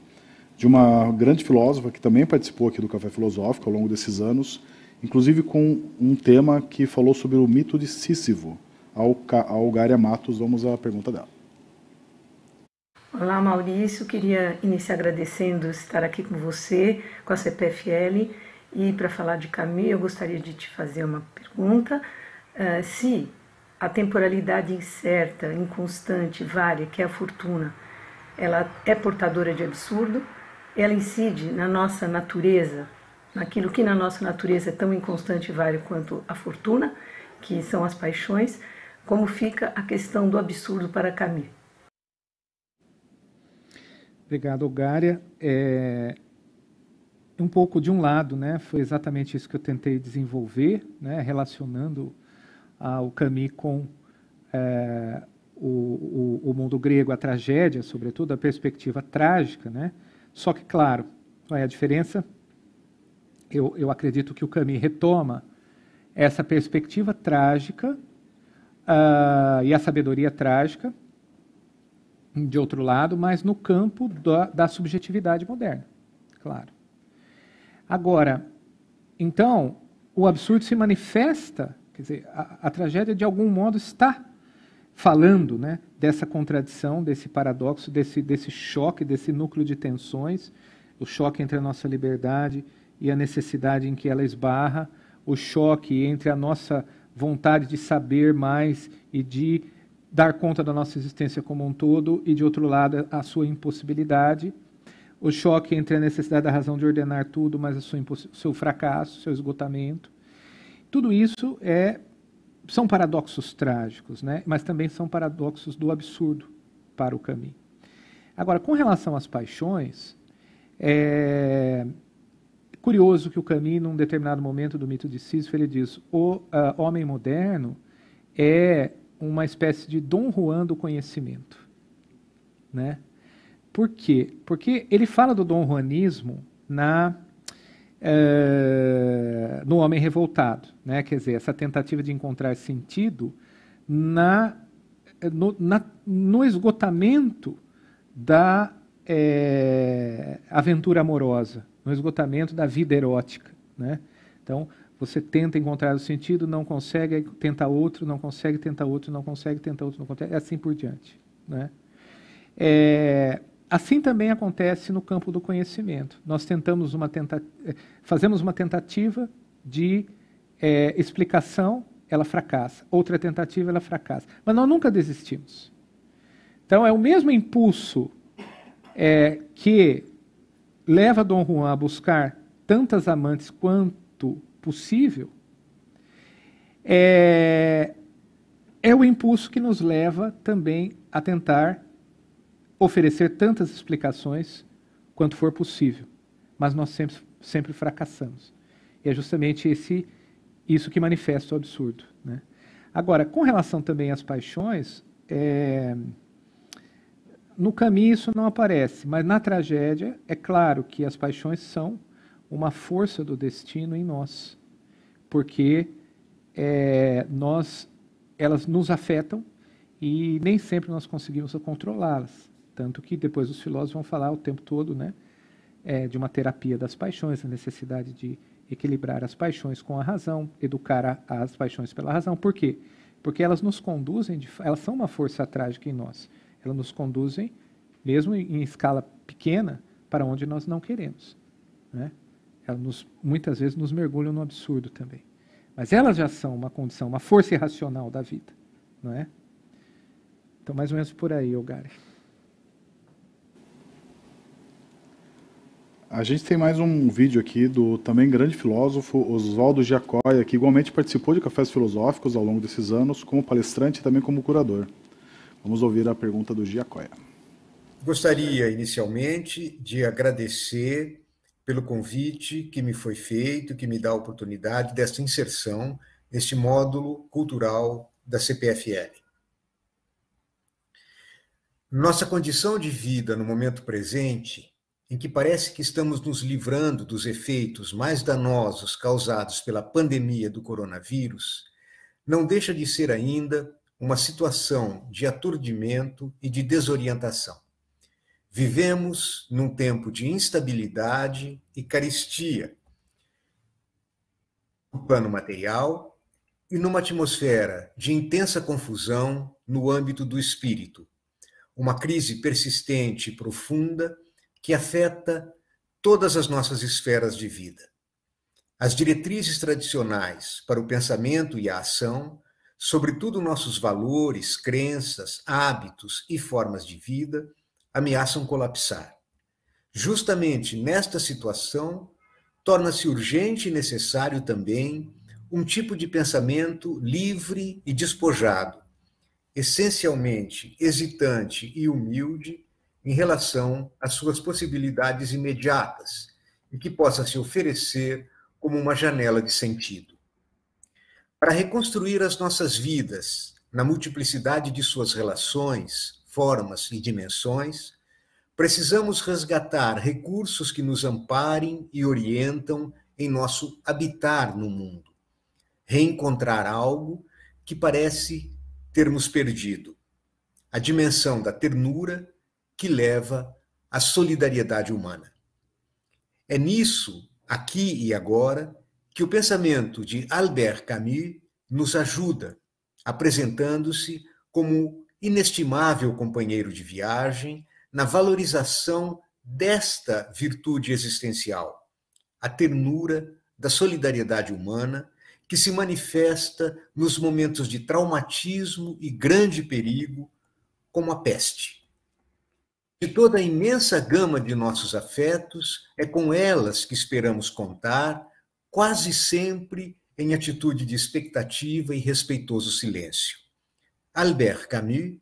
Speaker 1: de uma grande filósofa que também participou aqui do Café Filosófico ao longo desses anos, inclusive com um tema que falou sobre o mito de Sísifo. Algária Matos. Vamos à pergunta dela.
Speaker 3: Olá, Maurício. Queria iniciar agradecendo estar aqui com você, com a CPFL. E para falar de Camille, eu gostaria de te fazer uma pergunta. Uh, se a temporalidade incerta, inconstante, varia, que é a fortuna, ela é portadora de absurdo, ela incide na nossa natureza, naquilo que na nossa natureza é tão inconstante e vário quanto a fortuna, que são as paixões, como fica a questão do absurdo para Camille.
Speaker 2: Obrigado, Gária. É, um pouco de um lado, né, foi exatamente isso que eu tentei desenvolver, né, relacionando ah, o Camus com é, o, o, o, mundo grego, a tragédia, sobretudo, a perspectiva trágica. Né? Só que, claro, qual é a diferença? Eu, eu acredito que o Camus retoma essa perspectiva trágica uh, e a sabedoria trágica, de outro lado, mas no campo da, da subjetividade moderna, claro. Agora, então, o absurdo se manifesta, quer dizer, a, a tragédia de algum modo está falando né, dessa contradição, desse paradoxo, desse, desse choque, desse núcleo de tensões, o choque entre a nossa liberdade e a necessidade em que ela esbarra, o choque entre a nossa vontade de saber mais e de dar conta da nossa existência como um todo, e de outro lado, a sua impossibilidade. O choque entre a necessidade da razão de ordenar tudo, mas o seu fracasso, seu esgotamento. Tudo isso é, são paradoxos trágicos, né? mas também são paradoxos do absurdo para o caminho. Agora, com relação às paixões, é, curioso que o Camus, num determinado momento do mito de Sísifo, ele diz o uh, homem moderno é uma espécie de Dom Juan do conhecimento. Né? Por quê? Porque ele fala do Dom Juanismo na, eh, no Homem Revoltado. Né? Quer dizer, essa tentativa de encontrar sentido na, no, na, no esgotamento da é, aventura amorosa no esgotamento da vida erótica. Né? Então, você tenta encontrar o sentido, não consegue, tenta outro, não consegue, tenta outro, não consegue, tenta outro, não consegue, e assim por diante. Né? É, assim também acontece no campo do conhecimento. Nós tentamos uma tenta, eh, fazemos uma tentativa de é, explicação, ela fracassa. Outra tentativa, ela fracassa. Mas nós nunca desistimos. Então, é o mesmo impulso é, que leva Dom Juan a buscar tantas amantes quanto possível, é, é o impulso que nos leva também a tentar oferecer tantas explicações quanto for possível. Mas nós sempre, sempre fracassamos. E é justamente esse, isso que manifesta o absurdo. Né? Agora, com relação também às paixões, é, no caminho isso não aparece, mas na tragédia é claro que as paixões são uma força do destino em nós, porque é, nós elas nos afetam e nem sempre nós conseguimos controlá-las, tanto que depois os filósofos vão falar o tempo todo, né, é, de uma terapia das paixões, a necessidade de equilibrar as paixões com a razão, educar a, as paixões pela razão. Por quê? Porque elas nos conduzem, de, elas são uma força trágica em nós. Elas nos conduzem, mesmo em escala pequena, para onde nós não queremos. Né? Elas nos, muitas vezes nos mergulham no absurdo também. Mas elas já são uma condição, uma força irracional da vida. Não é? Então, mais ou menos por aí, Ogari.
Speaker 1: A gente tem mais um vídeo aqui do também grande filósofo Oswaldo Giacoia, que igualmente participou de cafés filosóficos ao longo desses anos como palestrante e também como curador. Vamos ouvir a pergunta do Giacoia.
Speaker 5: Gostaria, inicialmente, de agradecer pelo convite que me foi feito, que me dá a oportunidade desta inserção neste módulo cultural da CPFL. Nossa condição de vida no momento presente, em que parece que estamos nos livrando dos efeitos mais danosos causados pela pandemia do coronavírus, não deixa de ser ainda uma situação de aturdimento e de desorientação. Vivemos num tempo de instabilidade e carestia, no plano material e numa atmosfera de intensa confusão no âmbito do espírito. Uma crise persistente e profunda que afeta todas as nossas esferas de vida. As diretrizes tradicionais para o pensamento e a ação sobretudo nossos valores, crenças, hábitos e formas de vida, ameaçam colapsar. Justamente nesta situação, torna-se urgente e necessário também um tipo de pensamento livre e despojado, essencialmente hesitante e humilde em relação às suas possibilidades imediatas e que possa se oferecer como uma janela de sentido para reconstruir as nossas vidas na multiplicidade de suas relações, formas e dimensões, precisamos resgatar recursos que nos amparem e orientam em nosso habitar no mundo, reencontrar algo que parece termos perdido a dimensão da ternura que leva à solidariedade humana. É nisso, aqui e agora, que o pensamento de Albert Camus nos ajuda, apresentando-se como inestimável companheiro de viagem na valorização desta virtude existencial, a ternura da solidariedade humana que se manifesta nos momentos de traumatismo e grande perigo, como a peste. De toda a imensa gama de nossos afetos, é com elas que esperamos contar quase sempre em atitude de expectativa e respeitoso silêncio. Albert Camus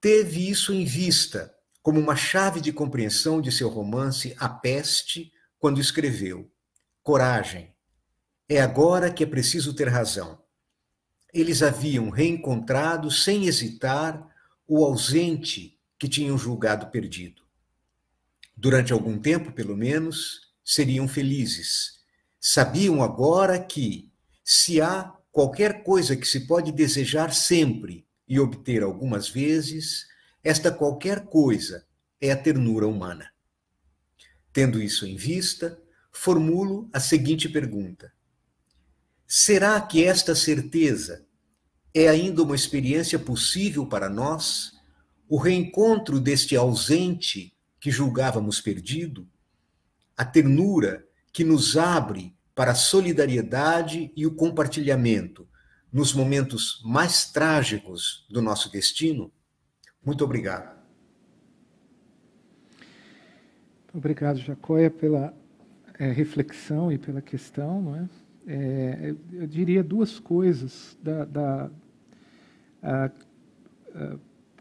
Speaker 5: teve isso em vista como uma chave de compreensão de seu romance A Peste, quando escreveu: Coragem. É agora que é preciso ter razão. Eles haviam reencontrado, sem hesitar, o ausente que tinham julgado perdido. Durante algum tempo, pelo menos, seriam felizes Sabiam agora que, se há qualquer coisa que se pode desejar sempre e obter algumas vezes, esta qualquer coisa é a ternura humana. Tendo isso em vista, formulo a seguinte pergunta: Será que esta certeza é ainda uma experiência possível para nós? O reencontro deste ausente que julgávamos perdido? A ternura que nos abre para a solidariedade e o compartilhamento nos momentos mais trágicos do nosso destino? Muito obrigado.
Speaker 2: Obrigado, Jacóia, pela é, reflexão e pela questão. Não é? é eu diria duas coisas da, da a, a,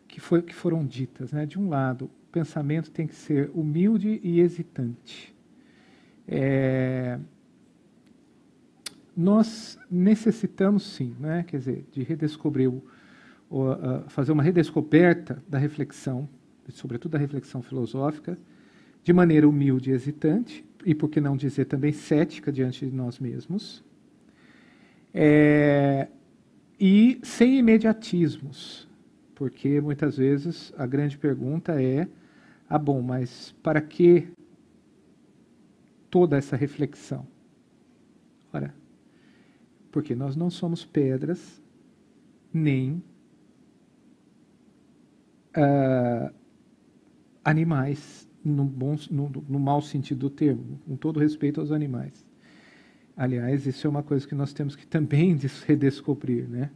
Speaker 2: que, foi, que foram ditas. Né? De um lado, o pensamento tem que ser humilde e hesitante. É, nós necessitamos sim, né, quer dizer, de redescobrir, o, o, a, fazer uma redescoberta da reflexão, sobretudo da reflexão filosófica, de maneira humilde e hesitante, e por que não dizer também cética diante de nós mesmos, é, e sem imediatismos, porque muitas vezes a grande pergunta é: ah, bom, mas para que toda essa reflexão? Ora, porque nós não somos pedras, nem uh, animais, no, bom, no, no mau sentido do termo, com todo respeito aos animais. Aliás, isso é uma coisa que nós temos que também redescobrir, né?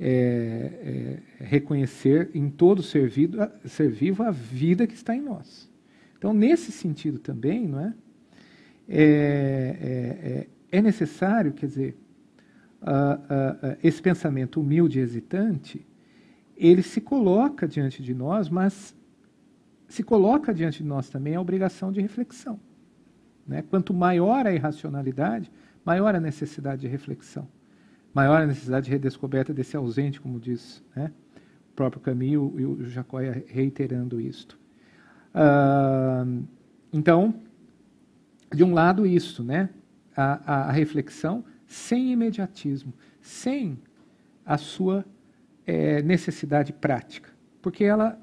Speaker 2: É, é, reconhecer em todo ser vivo, ser vivo a vida que está em nós. Então, nesse sentido também, não é? É, é, é, é necessário, quer dizer, uh, uh, esse pensamento humilde e hesitante, ele se coloca diante de nós, mas se coloca diante de nós também a obrigação de reflexão. Né? Quanto maior a irracionalidade, maior a necessidade de reflexão, maior a necessidade de redescoberta desse ausente, como diz né? o próprio Camilo e o Jacóia reiterando isto. Uh, então, de um lado isso, né? a, a, a reflexão, sem imediatismo, sem a sua é, necessidade prática. Porque ela,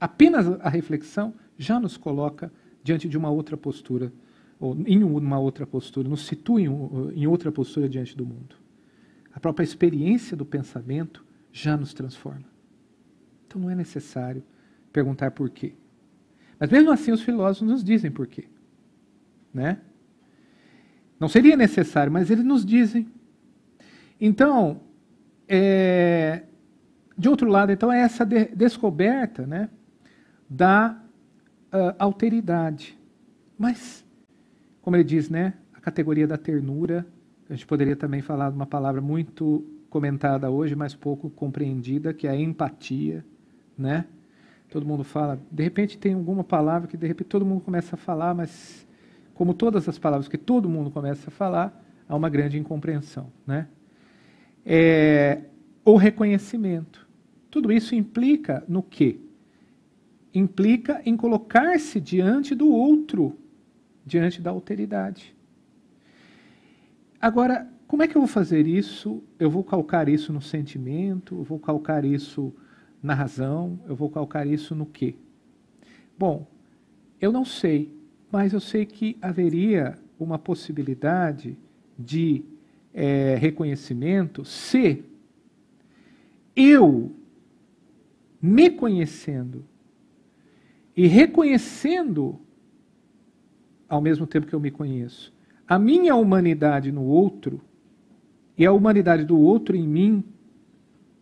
Speaker 2: apenas a reflexão, já nos coloca diante de uma outra postura, ou em uma outra postura, nos situa em, em outra postura diante do mundo. A própria experiência do pensamento já nos transforma. Então não é necessário perguntar por quê. Mas mesmo assim, os filósofos nos dizem por quê. Né? Não seria necessário, mas eles nos dizem. Então, é, de outro lado, então, é essa de, descoberta né, da uh, alteridade. Mas, como ele diz, né, a categoria da ternura, a gente poderia também falar de uma palavra muito comentada hoje, mas pouco compreendida, que é a empatia, né? Todo mundo fala, de repente tem alguma palavra que de repente todo mundo começa a falar, mas como todas as palavras que todo mundo começa a falar, há uma grande incompreensão. Né? É, ou reconhecimento. Tudo isso implica no quê? Implica em colocar-se diante do outro, diante da alteridade. Agora, como é que eu vou fazer isso? Eu vou calcar isso no sentimento, eu vou calcar isso na razão, eu vou calcar isso no quê? Bom, eu não sei, mas eu sei que haveria uma possibilidade de é, reconhecimento se eu, me conhecendo e reconhecendo, ao mesmo tempo que eu me conheço, a minha humanidade no outro e a humanidade do outro em mim,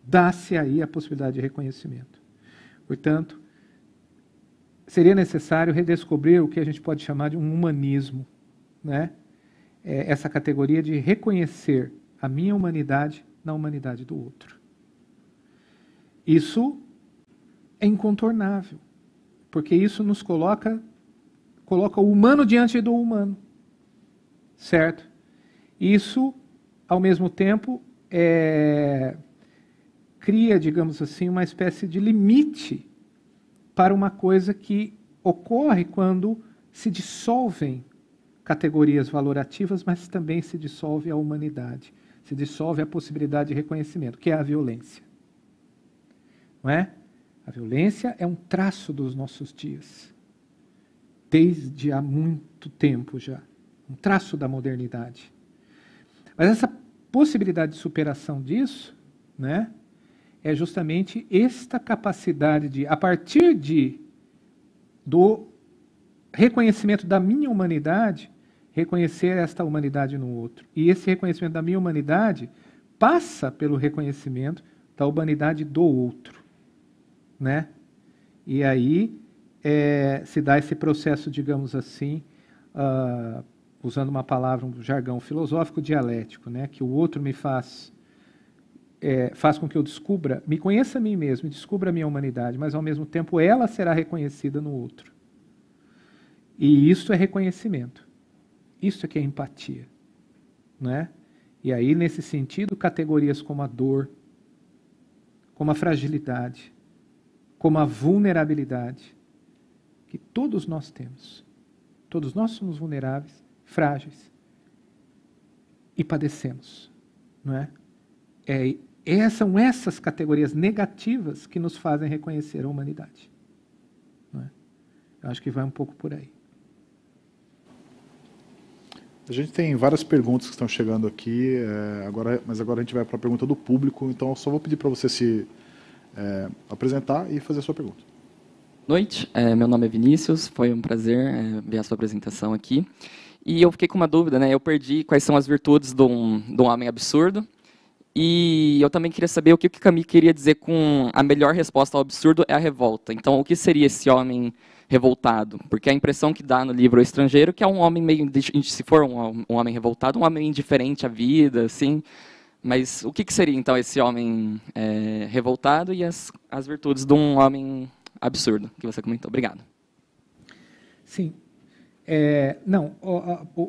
Speaker 2: dá-se aí a possibilidade de reconhecimento. Portanto, seria necessário redescobrir o que a gente pode chamar de um humanismo, né? É essa categoria de reconhecer a minha humanidade na humanidade do outro. Isso é incontornável, porque isso nos coloca coloca o humano diante do humano, certo? Isso, ao mesmo tempo, é, cria, digamos assim, uma espécie de limite para uma coisa que ocorre quando se dissolvem categorias valorativas, mas também se dissolve a humanidade, se dissolve a possibilidade de reconhecimento, que é a violência. Não é? A violência é um traço dos nossos dias, desde há muito tempo já, um traço da modernidade. Mas essa possibilidade de superação disso, né, é justamente esta capacidade de, a partir de do reconhecimento da minha humanidade, reconhecer esta humanidade no outro. E esse reconhecimento da minha humanidade passa pelo reconhecimento da humanidade do outro, né? E aí é, se dá esse processo, digamos assim, uh, usando uma palavra, um jargão filosófico dialético, né? Que o outro me faz é, faz com que eu descubra, me conheça a mim mesmo e descubra a minha humanidade, mas ao mesmo tempo ela será reconhecida no outro. E isso é reconhecimento. Isso é que é empatia. Né? E aí, nesse sentido, categorias como a dor, como a fragilidade, como a vulnerabilidade, que todos nós temos. Todos nós somos vulneráveis, frágeis e padecemos. Não é? é essas são essas categorias negativas que nos fazem reconhecer a humanidade. É? Eu acho que vai um pouco por aí.
Speaker 1: A gente tem várias perguntas que estão chegando aqui, é, agora, mas agora a gente vai para a pergunta do público, então eu só vou pedir para você se é, apresentar e fazer a sua pergunta.
Speaker 4: noite, é, meu nome é Vinícius, foi um prazer é, ver a sua apresentação aqui. E eu fiquei com uma dúvida, né? Eu perdi quais são as virtudes de um, de um homem absurdo e eu também queria saber o que o Camille queria dizer com a melhor resposta ao absurdo é a revolta. Então, o que seria esse homem revoltado? Porque a impressão que dá no livro O Estrangeiro é que é um homem meio, se for um, homem revoltado, um homem indiferente à vida, assim. Mas o que, que seria então esse homem é, revoltado e as, as virtudes de um homem absurdo que você comentou? Obrigado.
Speaker 2: Sim, é, não,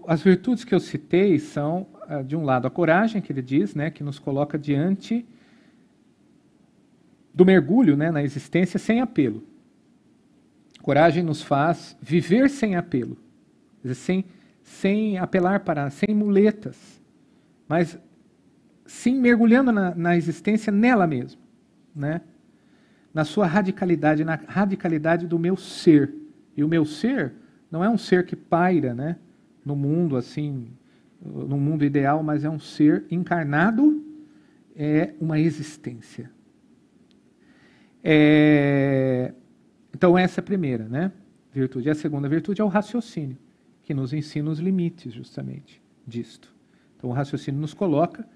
Speaker 2: as virtudes que eu citei são, ah, de um lado, a coragem que ele diz, né, que nos coloca diante do mergulho né, na existência sem apelo. Coragem nos faz viver sem apelo, sem, sem apelar para, sem muletas, mas sim mergulhando na, na existência nela mesma, né? na sua radicalidade, na radicalidade do meu ser. E o meu ser não é um ser que paira, né? No mundo assim, no mundo ideal, mas é um ser encarnado, é uma existência. É... Então essa é a primeira, né? Virtude. a segunda virtude é o raciocínio, que nos ensina os limites justamente disto. Então o raciocínio nos coloca,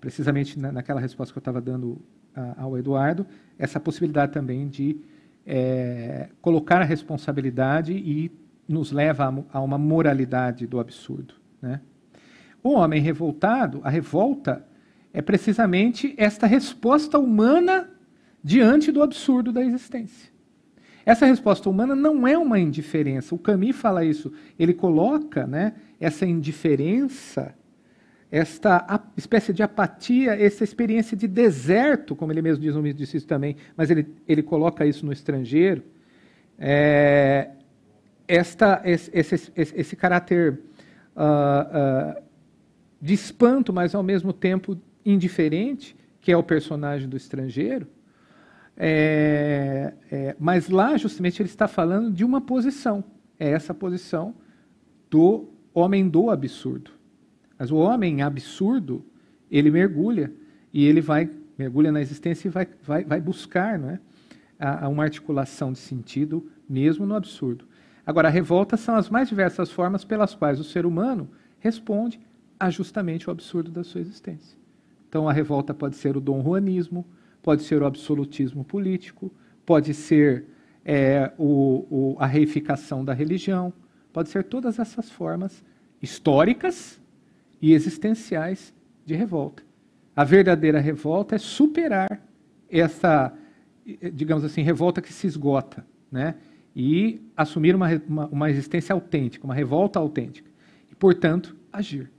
Speaker 2: precisamente naquela resposta que eu estava dando a, ao Eduardo, essa possibilidade também de é, colocar a responsabilidade e nos leva a uma moralidade do absurdo. Né? O homem revoltado, a revolta, é precisamente esta resposta humana diante do absurdo da existência. Essa resposta humana não é uma indiferença. O Camus fala isso. Ele coloca né, essa indiferença, esta espécie de apatia, essa experiência de deserto, como ele mesmo diz, no me disse isso também, mas ele, ele coloca isso no estrangeiro, é, esta, esse, esse, esse, esse caráter uh, uh, de espanto, mas ao mesmo tempo indiferente, que é o personagem do estrangeiro, é, é, mas lá justamente ele está falando de uma posição. É essa posição do homem do absurdo. Mas o homem absurdo, ele mergulha e ele vai mergulha na existência e vai, vai, vai buscar né, a, a uma articulação de sentido mesmo no absurdo. Agora, a revolta são as mais diversas formas pelas quais o ser humano responde a justamente o absurdo da sua existência. Então, a revolta pode ser o dom juanismo, pode ser o absolutismo político, pode ser é, o, o, a reificação da religião, pode ser todas essas formas históricas e existenciais de revolta. A verdadeira revolta é superar essa, digamos assim, revolta que se esgota, né? e assumir uma, uma, uma existência autêntica, uma revolta autêntica. E, portanto, agir.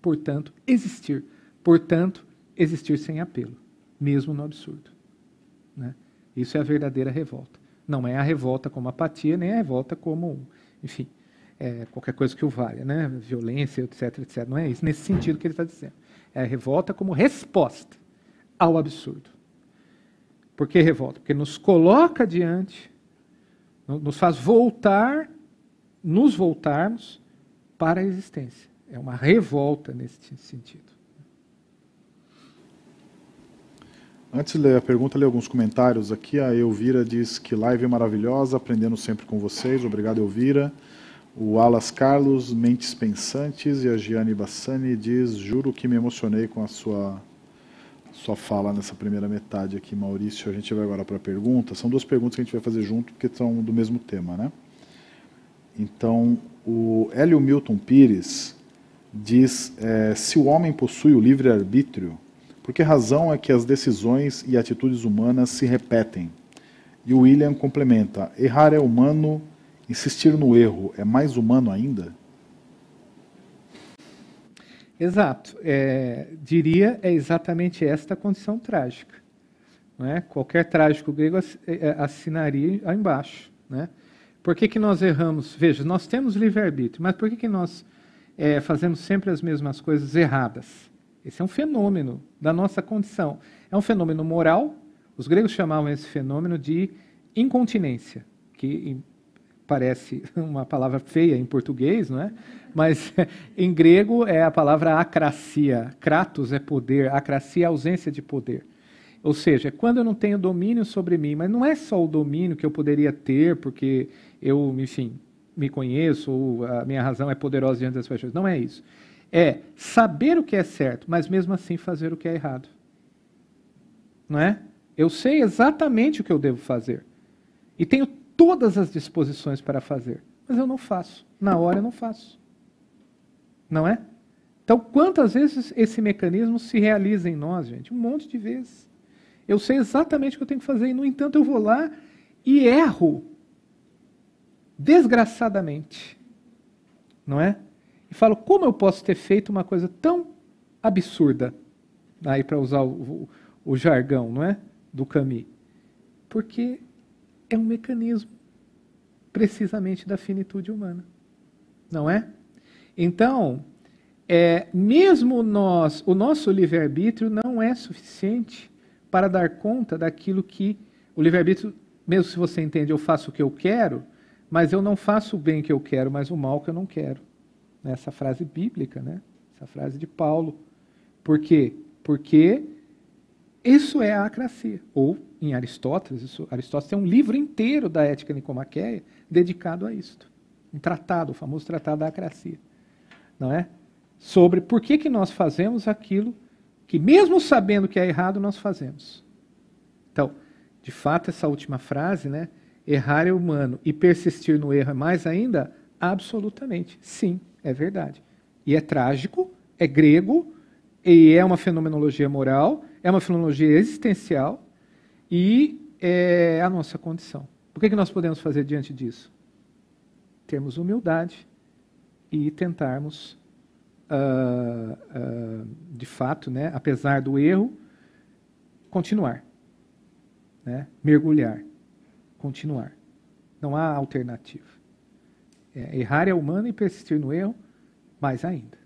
Speaker 2: Portanto, existir. Portanto, existir sem apelo, mesmo no absurdo. Né? Isso é a verdadeira revolta. Não é a revolta como apatia, nem a revolta como, enfim, é, qualquer coisa que o valha, né? violência, etc, etc. Não é isso, nesse sentido que ele está dizendo. É a revolta como resposta ao absurdo. Por que revolta? Porque nos coloca diante nos faz voltar, nos voltarmos para a existência. É uma revolta nesse sentido.
Speaker 1: Antes de ler a pergunta, ler alguns comentários aqui. A Elvira diz que live é maravilhosa, aprendendo sempre com vocês. Obrigado, Elvira. O Alas Carlos, Mentes Pensantes. E a Giane Bassani diz: Juro que me emocionei com a sua só fala nessa primeira metade aqui, Maurício. A gente vai agora para a pergunta. São duas perguntas que a gente vai fazer junto, porque são do mesmo tema, né? Então, o Hélio Milton Pires diz: é, se o homem possui o livre-arbítrio, por que razão é que as decisões e atitudes humanas se repetem? E o William complementa: errar é humano, insistir no erro é mais humano ainda?
Speaker 2: Exato. É, diria é exatamente esta a condição trágica. é? Qualquer trágico grego é, é, assinaria embaixo. Né? Por que, que nós erramos? Veja, nós temos livre-arbítrio, mas por que, que nós é, fazemos sempre as mesmas coisas erradas? Esse é um fenômeno da nossa condição. É um fenômeno moral. Os gregos chamavam esse fenômeno de incontinência, que parece uma palavra feia em português, não é? Mas em grego é a palavra acracia. Kratos é poder, acracia é ausência de poder. Ou seja, quando eu não tenho domínio sobre mim, mas não é só o domínio que eu poderia ter, porque eu, enfim, me conheço, ou a minha razão é poderosa diante das pessoas. Não é isso. É saber o que é certo, mas mesmo assim fazer o que é errado. Não é? Eu sei exatamente o que eu devo fazer. E tenho todas as disposições para fazer, mas eu não faço. Na hora eu não faço. Não é? Então, quantas vezes esse mecanismo se realiza em nós, gente? Um monte de vezes. Eu sei exatamente o que eu tenho que fazer e, no entanto, eu vou lá e erro. Desgraçadamente. Não é? E falo, como eu posso ter feito uma coisa tão absurda? Aí, para usar o, o, o, jargão, não é? Do cami? Porque é um mecanismo precisamente da finitude humana. Não é? Então, é, mesmo nós, o nosso livre-arbítrio não é suficiente para dar conta daquilo que o livre-arbítrio, mesmo se você entende, eu faço o que eu quero, mas eu não faço o bem que eu quero, mas o mal que eu não quero. Né, essa frase bíblica, né? essa frase de Paulo. Por quê? Porque isso é a acracia. Ou, em Aristóteles, isso, Aristóteles tem um livro inteiro da ética nicomaqueia dedicado a isto. Um tratado, o famoso tratado da acracia não é? Sobre por que, que nós fazemos aquilo que, mesmo sabendo que é errado, nós fazemos. Então, de fato, essa última frase, né? Errar é humano e persistir no erro é mais ainda? Absolutamente. Sim, é verdade. E é trágico, é grego, e é uma fenomenologia moral, é uma fenomenologia existencial e é a nossa condição. O que, é que nós podemos fazer diante disso? Termos humildade, e tentarmos, uh, uh, de fato, né, apesar do erro, continuar. Né, mergulhar. Continuar. Não há alternativa. É, errar é humano e persistir no erro, mais ainda.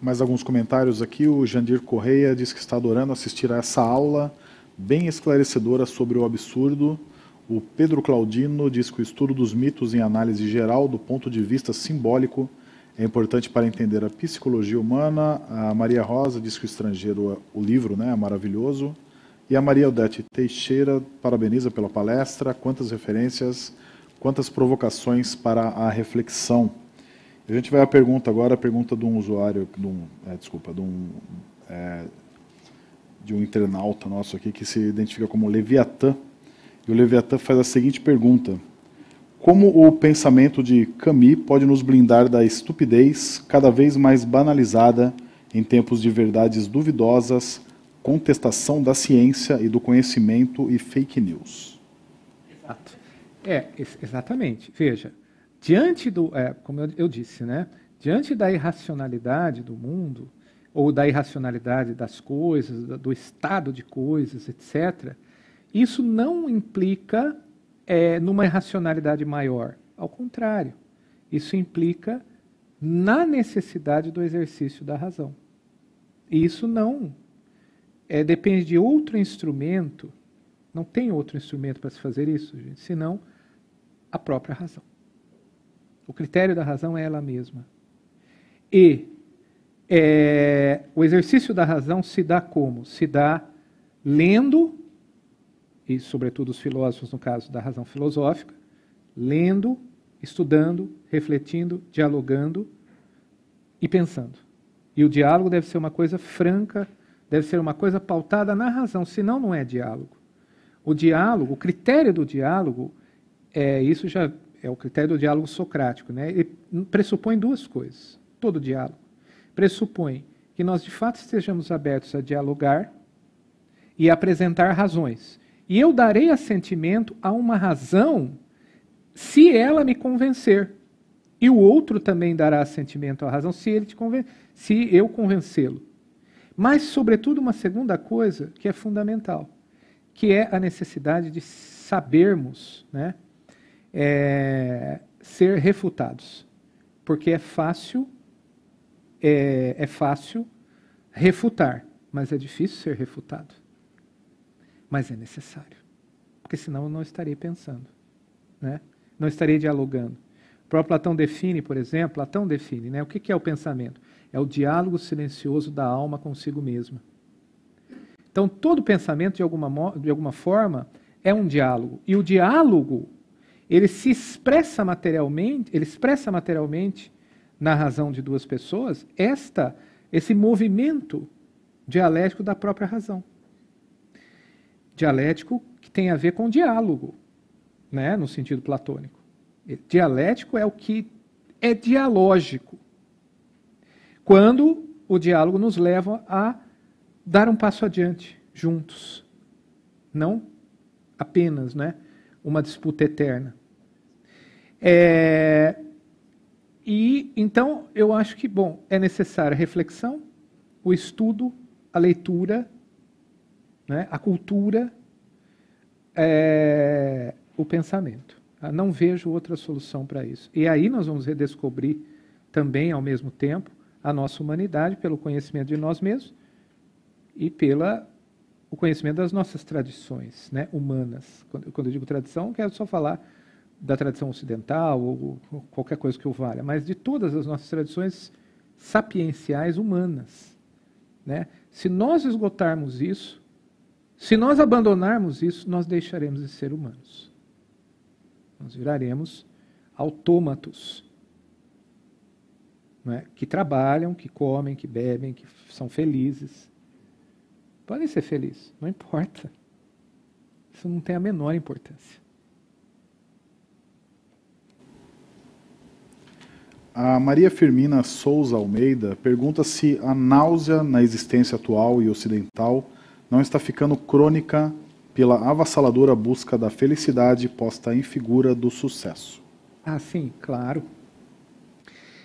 Speaker 1: Mais alguns comentários aqui. O Jandir Correia diz que está adorando assistir a essa aula bem esclarecedora sobre o absurdo o Pedro Claudino diz que o estudo dos mitos em análise geral do ponto de vista simbólico é importante para entender a psicologia humana. A Maria Rosa diz que o estrangeiro, é o livro, né, é maravilhoso. E a Maria Odete Teixeira parabeniza pela palestra. Quantas referências, quantas provocações para a reflexão. A gente vai à pergunta agora, a pergunta de um usuário, de um, é, desculpa, de um, é, de um internauta nosso aqui que se identifica como Leviatã o Leviatã faz a seguinte pergunta: Como o pensamento de Camus pode nos blindar da estupidez cada vez mais banalizada em tempos de verdades duvidosas, contestação da ciência e do conhecimento e fake news?
Speaker 2: Exato. É, exatamente. Veja, diante do, é, como eu disse, né? Diante da irracionalidade do mundo ou da irracionalidade das coisas, do estado de coisas, etc. Isso não implica é, numa irracionalidade maior. Ao contrário, isso implica na necessidade do exercício da razão. E isso não é, depende de outro instrumento. Não tem outro instrumento para se fazer isso, gente, senão a própria razão. O critério da razão é ela mesma. E é, o exercício da razão se dá como? Se dá lendo e, sobretudo, os filósofos, no caso da razão filosófica, lendo, estudando, refletindo, dialogando e pensando. E o diálogo deve ser uma coisa franca, deve ser uma coisa pautada na razão, senão não é diálogo. O diálogo, o critério do diálogo, é isso já é o critério do diálogo socrático, né? Ele pressupõe duas coisas. Todo diálogo pressupõe que nós de fato estejamos abertos a dialogar e apresentar razões, e eu darei assentimento a uma razão se ela me convencer. E o outro também dará assentimento à razão se ele te se eu convencê-lo. Mas sobretudo uma segunda coisa que é fundamental, que é a necessidade de sabermos, né, é, ser refutados, porque é fácil é, é fácil refutar, mas é difícil ser refutado mas é necessário, porque senão eu não estarei pensando, né? não estarei dialogando. O próprio Platão define, por exemplo, Platão define, né? o que é o pensamento? É o diálogo silencioso da alma consigo mesma. Então, todo pensamento, de alguma, de alguma forma, é um diálogo. E o diálogo, ele se expressa materialmente, ele expressa materialmente na razão de duas pessoas esta esse movimento dialético da própria razão. Dialético que tem a ver com diálogo, né, no sentido platônico. Dialético é o que é dialógico. Quando o diálogo nos leva a dar um passo adiante juntos, não apenas, né, uma disputa eterna. É, e então eu acho que bom é necessária a reflexão, o estudo, a leitura né, a cultura, é, o pensamento. não vejo outra solução para isso. E aí nós vamos redescobrir também, ao mesmo tempo, a nossa humanidade pelo conhecimento de nós mesmos e pela o conhecimento das nossas tradições né, humanas. Quando, quando eu digo tradição, não quero só falar da tradição ocidental ou, ou, qualquer coisa que eu valha, mas de todas as nossas tradições sapienciais humanas. Né? Se nós esgotarmos isso, se nós abandonarmos isso, nós deixaremos de ser humanos. Nós viraremos autômatos. É? Que trabalham, que comem, que bebem, que são felizes. Podem ser felizes, não importa. Isso não tem a menor
Speaker 1: importância. A Maria Firmina Souza Almeida pergunta se a náusea na existência atual e ocidental não está ficando crônica pela avassaladora busca da felicidade posta em figura do sucesso.
Speaker 2: Ah, sim, claro.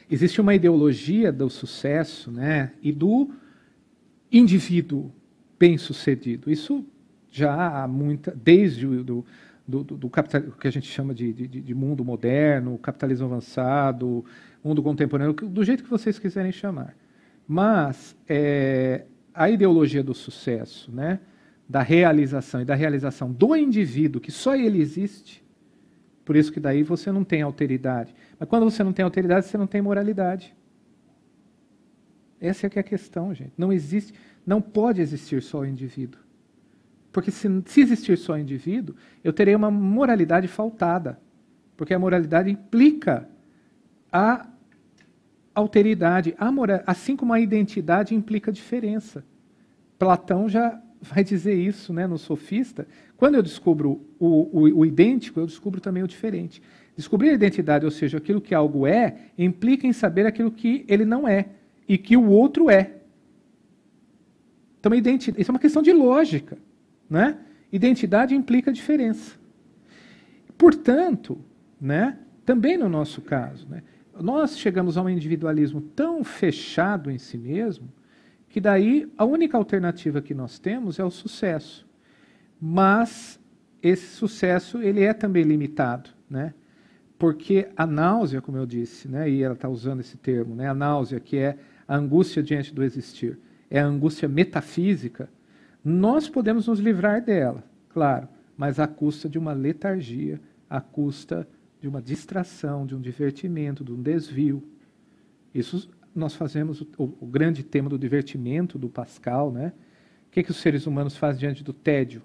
Speaker 2: Existe uma ideologia do sucesso né, e do indivíduo bem-sucedido. Isso já há muita. desde o. Do, do, do, capital, que a gente chama de, de, de, mundo moderno, capitalismo avançado, mundo contemporâneo, do jeito que vocês quiserem chamar. Mas é, a ideologia do sucesso, né? da realização e da realização do indivíduo, que só ele existe, por isso que daí você não tem alteridade. Mas quando você não tem alteridade, você não tem moralidade. Essa é que é a questão, gente. Não existe, não pode existir só o indivíduo. Porque se, se existir só o indivíduo, eu terei uma moralidade faltada. Porque a moralidade implica a alteridade. Amora, é, assim como a identidade implica diferença. Platão já vai dizer isso né, no Sofista. Quando eu descubro o, o, o idêntico, eu descubro também o diferente. Descobrir a identidade, ou seja, aquilo que algo é, implica em saber aquilo que ele não é e que o outro é. Então, identidade, isso é uma questão de lógica. Né? Identidade implica diferença. Portanto, né, também no nosso caso, né, nós chegamos a um individualismo tão fechado em si mesmo que daí a única alternativa que nós temos é o sucesso. Mas esse sucesso ele é também limitado, né? Porque a náusea, como eu disse, né, e ela está usando esse termo, né, a náusea que é a angústia diante do existir, é a angústia metafísica. Nós podemos nos livrar dela, claro, mas à custa de uma letargia, à custa de uma distração, de um divertimento, de um desvio. Isso nós fazemos o, o grande tema do divertimento do Pascal, né? O que, que os seres humanos fazem diante do tédio,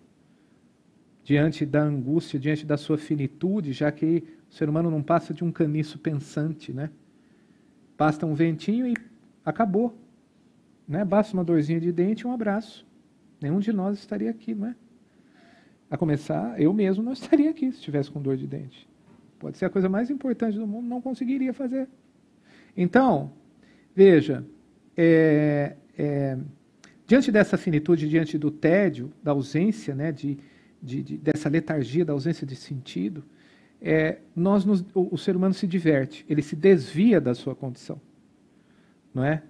Speaker 2: diante da angústia, diante da sua finitude, já que o ser humano não passa de um caniço pensante, né? Basta um ventinho e acabou, né? Basta uma dorzinha de dente e um abraço. Nenhum de nós estaria aqui, não é? A começar, eu mesmo não estaria aqui se estivesse com dor de dente. Pode ser a coisa mais importante do mundo, não conseguiria fazer. Então, veja, é, é, diante dessa finitude, diante do tédio, da ausência, né, de, de, de dessa letargia, da ausência de sentido, é, nós nos, o, o, ser humano se diverte, ele se desvia da sua condição, não é?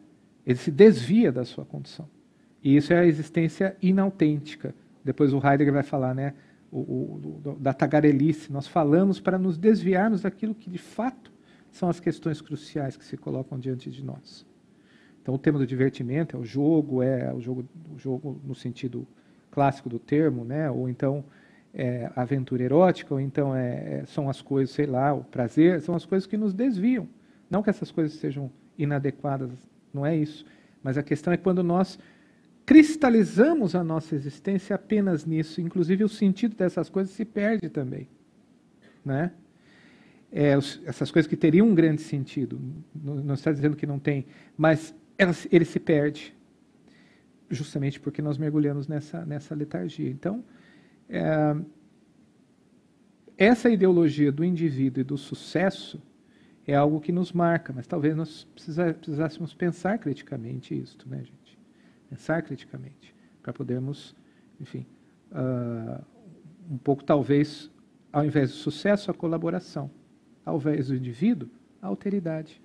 Speaker 2: Ele se desvia da sua condição. E isso é a existência inautêntica. Depois o Heidegger vai falar, né? o, o, da tagarelice. Nós falamos para nos desviarmos daquilo que de fato são as questões cruciais que se colocam diante de nós. Então, o tema do divertimento é o jogo, é o jogo, o jogo no sentido clássico do termo, né? ou então é, aventura erótica, ou então é, é, são as coisas, sei lá, o prazer, são as coisas que nos desviam. Não que essas coisas sejam inadequadas, não é isso. Mas a questão é quando nós cristalizamos a nossa existência apenas nisso. Inclusive, o sentido dessas coisas se perde também. Né? É, essas coisas que teriam um grande sentido, não está dizendo que não tem, mas elas, ele se perde justamente porque nós mergulhamos nessa, nessa letargia. Então, é, essa ideologia do indivíduo e do sucesso é algo que nos marca, mas talvez nós precisássemos pensar criticamente isso, né, gente? pensar criticamente, para podermos, enfim, uh, um pouco talvez, ao invés do sucesso, a colaboração, ao invés do indivíduo, a alteridade,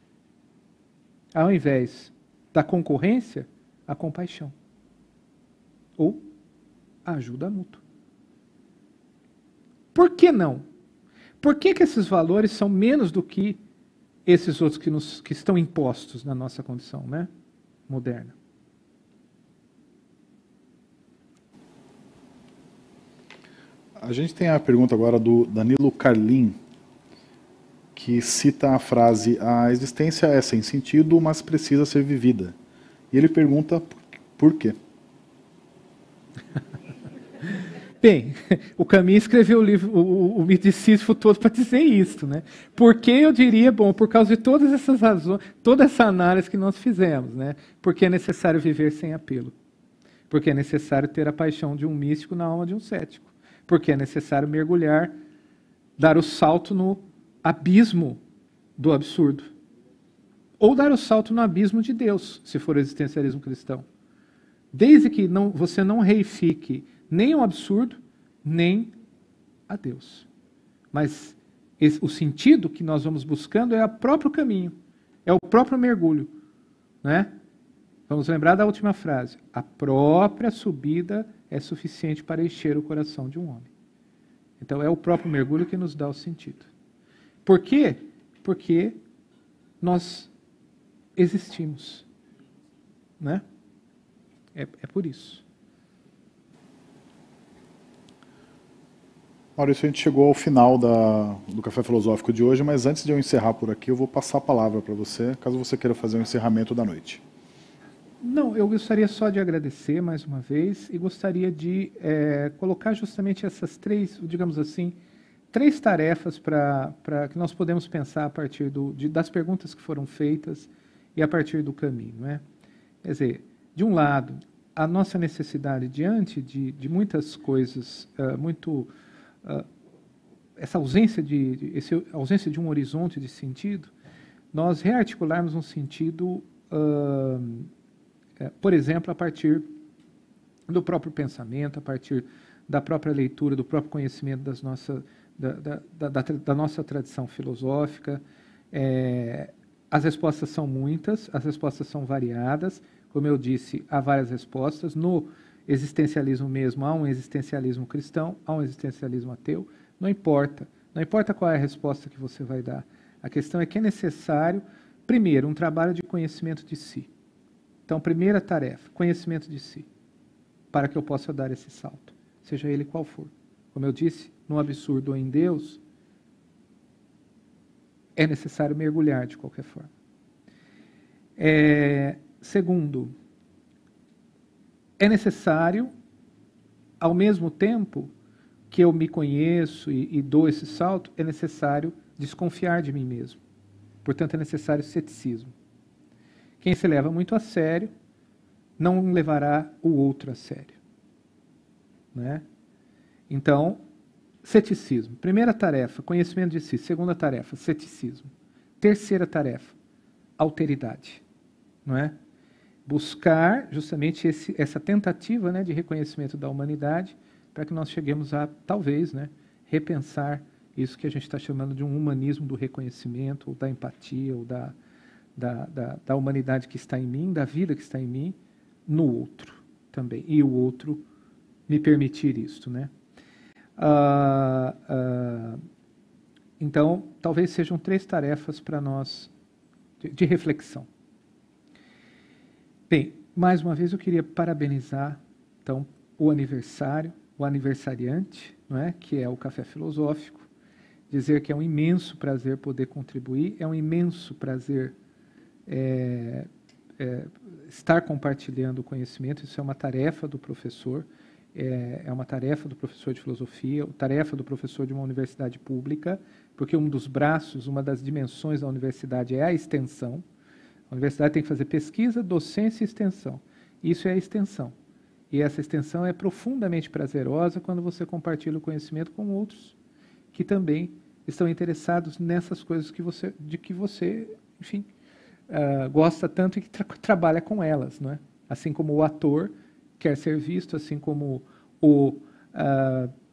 Speaker 2: ao invés da concorrência, a compaixão ou a ajuda mútua. Por que não? Por que, que esses valores são menos do que esses outros que, nos, que estão impostos na nossa condição né? moderna?
Speaker 1: A gente tem a pergunta agora do Danilo Carlin, que cita a frase: A existência é sem sentido, mas precisa ser vivida. E ele pergunta por quê.
Speaker 2: Bem, o Camus escreveu o, livro, o, o, mito de Sísifo todo para dizer isso. Né? Porque eu diria, bom, por causa de todas essas razões, toda essa análise que nós fizemos, né? porque é necessário viver sem apelo, porque é necessário ter a paixão de um místico na alma de um cético porque é necessário mergulhar, dar o salto no abismo do absurdo. Ou dar o salto no abismo de Deus, se for o existencialismo cristão. Desde que não, você não reifique nem o absurdo, nem a Deus. Mas esse, o sentido que nós vamos buscando é o próprio caminho, é o próprio mergulho. Né? Vamos lembrar da última frase: a própria subida é suficiente para encher o coração de um homem. Então é o próprio mergulho que nos dá o sentido. Por quê? Porque nós existimos. Né? É, é por isso.
Speaker 1: Maurício, a gente chegou ao final da, do Café Filosófico de hoje, mas antes de eu encerrar por aqui, eu vou passar a palavra para você, caso você queira fazer o um encerramento da noite.
Speaker 2: Não, eu gostaria só de agradecer mais uma vez e gostaria de é, colocar justamente essas três, digamos assim, três tarefas para que nós podemos pensar a partir do, de, das perguntas que foram feitas e a partir do caminho. Né? Quer dizer, de um lado, a nossa necessidade diante de, de muitas coisas, uh, muito uh, essa ausência de, de esse, ausência de um horizonte de sentido, nós rearticularmos um sentido uh, é, por exemplo, a partir do próprio pensamento, a partir da própria leitura, do próprio conhecimento das nossa, da, da, da, da nossa tradição filosófica. É, as respostas são muitas, as respostas são variadas. Como eu disse, há várias respostas. No existencialismo mesmo, há um existencialismo cristão, há um existencialismo ateu. Não importa. Não importa qual é a resposta que você vai dar. A questão é que é necessário, primeiro, um trabalho de conhecimento de si. Então, primeira tarefa, conhecimento de si, para que eu possa dar esse salto, seja ele qual for. Como eu disse, no absurdo ou em Deus, é necessário mergulhar de qualquer forma. É, segundo, é necessário, ao mesmo tempo que eu me conheço e, e dou esse salto, é necessário desconfiar de mim mesmo. Portanto, é necessário ceticismo. Quem se leva muito a sério não levará o outro a sério. Né? Então, ceticismo. Primeira tarefa, conhecimento de si. Segunda tarefa, ceticismo. Terceira tarefa, alteridade. Não é? Buscar justamente esse, essa tentativa né, de reconhecimento da humanidade para que nós cheguemos a, talvez, né, repensar isso que a gente está chamando de um humanismo do reconhecimento, ou da empatia, ou da da, da, da humanidade que está em mim, da vida que está em mim, no outro também. E o outro me permitir isto, né? Ah, ah, então, talvez sejam três tarefas para nós de, de reflexão. Bem, mais uma vez eu queria parabenizar então o aniversário, o aniversariante, não é, que é o Café Filosófico, dizer que é um imenso prazer poder contribuir, é um imenso prazer é, é, estar compartilhando o conhecimento, isso é uma tarefa do professor, é, é, uma tarefa do professor de filosofia, tarefa do professor de uma universidade pública, porque um dos braços, uma das dimensões da universidade é a extensão. A universidade tem que fazer pesquisa, docência e extensão. Isso é a extensão. E essa extensão é profundamente prazerosa quando você compartilha o conhecimento com outros que também estão interessados nessas coisas que você, de que você, enfim, uh, gosta tanto e que tra trabalha com elas, não é? Assim como o ator quer ser visto, assim como o uh,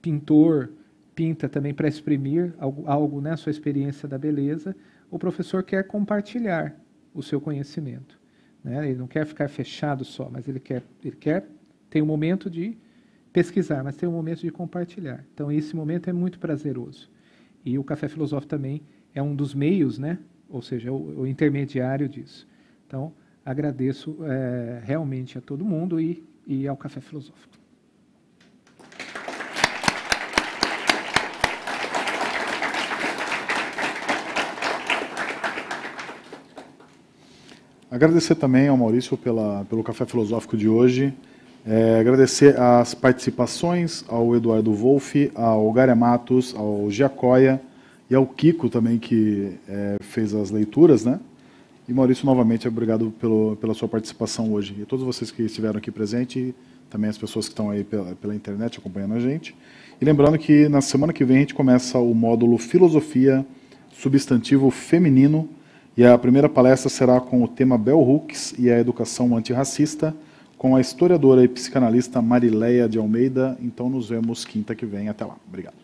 Speaker 2: pintor pinta também para exprimir algo, algo, né, a sua experiência da beleza, o professor quer compartilhar o seu conhecimento. Né? Ele não quer ficar fechado só, mas ele quer, ele quer tem um momento de pesquisar, mas tem um momento de compartilhar. Então esse momento é muito prazeroso. E o café filosófico também é um dos meios, né, ou seja, é o, é o intermediário disso. Então, agradeço é, realmente a todo mundo e, e ao Café Filosófico.
Speaker 1: Agradecer também ao Maurício pela, pelo Café Filosófico de hoje. É, agradecer as participações ao Eduardo Wolff, ao Garia Matos, ao Giacoia e ao é Kiko também, que é, fez as leituras, né? E Maurício, novamente, obrigado pelo, pela sua participação hoje. E a todos vocês que estiveram aqui presentes também as pessoas que estão aí pela, pela internet acompanhando a gente. E lembrando que na semana que vem a gente começa o módulo Filosofia, Substantivo Feminino, e a primeira palestra será com o tema Bell Hooks e a Educação Antirracista, com a historiadora e psicanalista Marileia de Almeida. Então nos vemos quinta que vem. Até lá. Obrigado.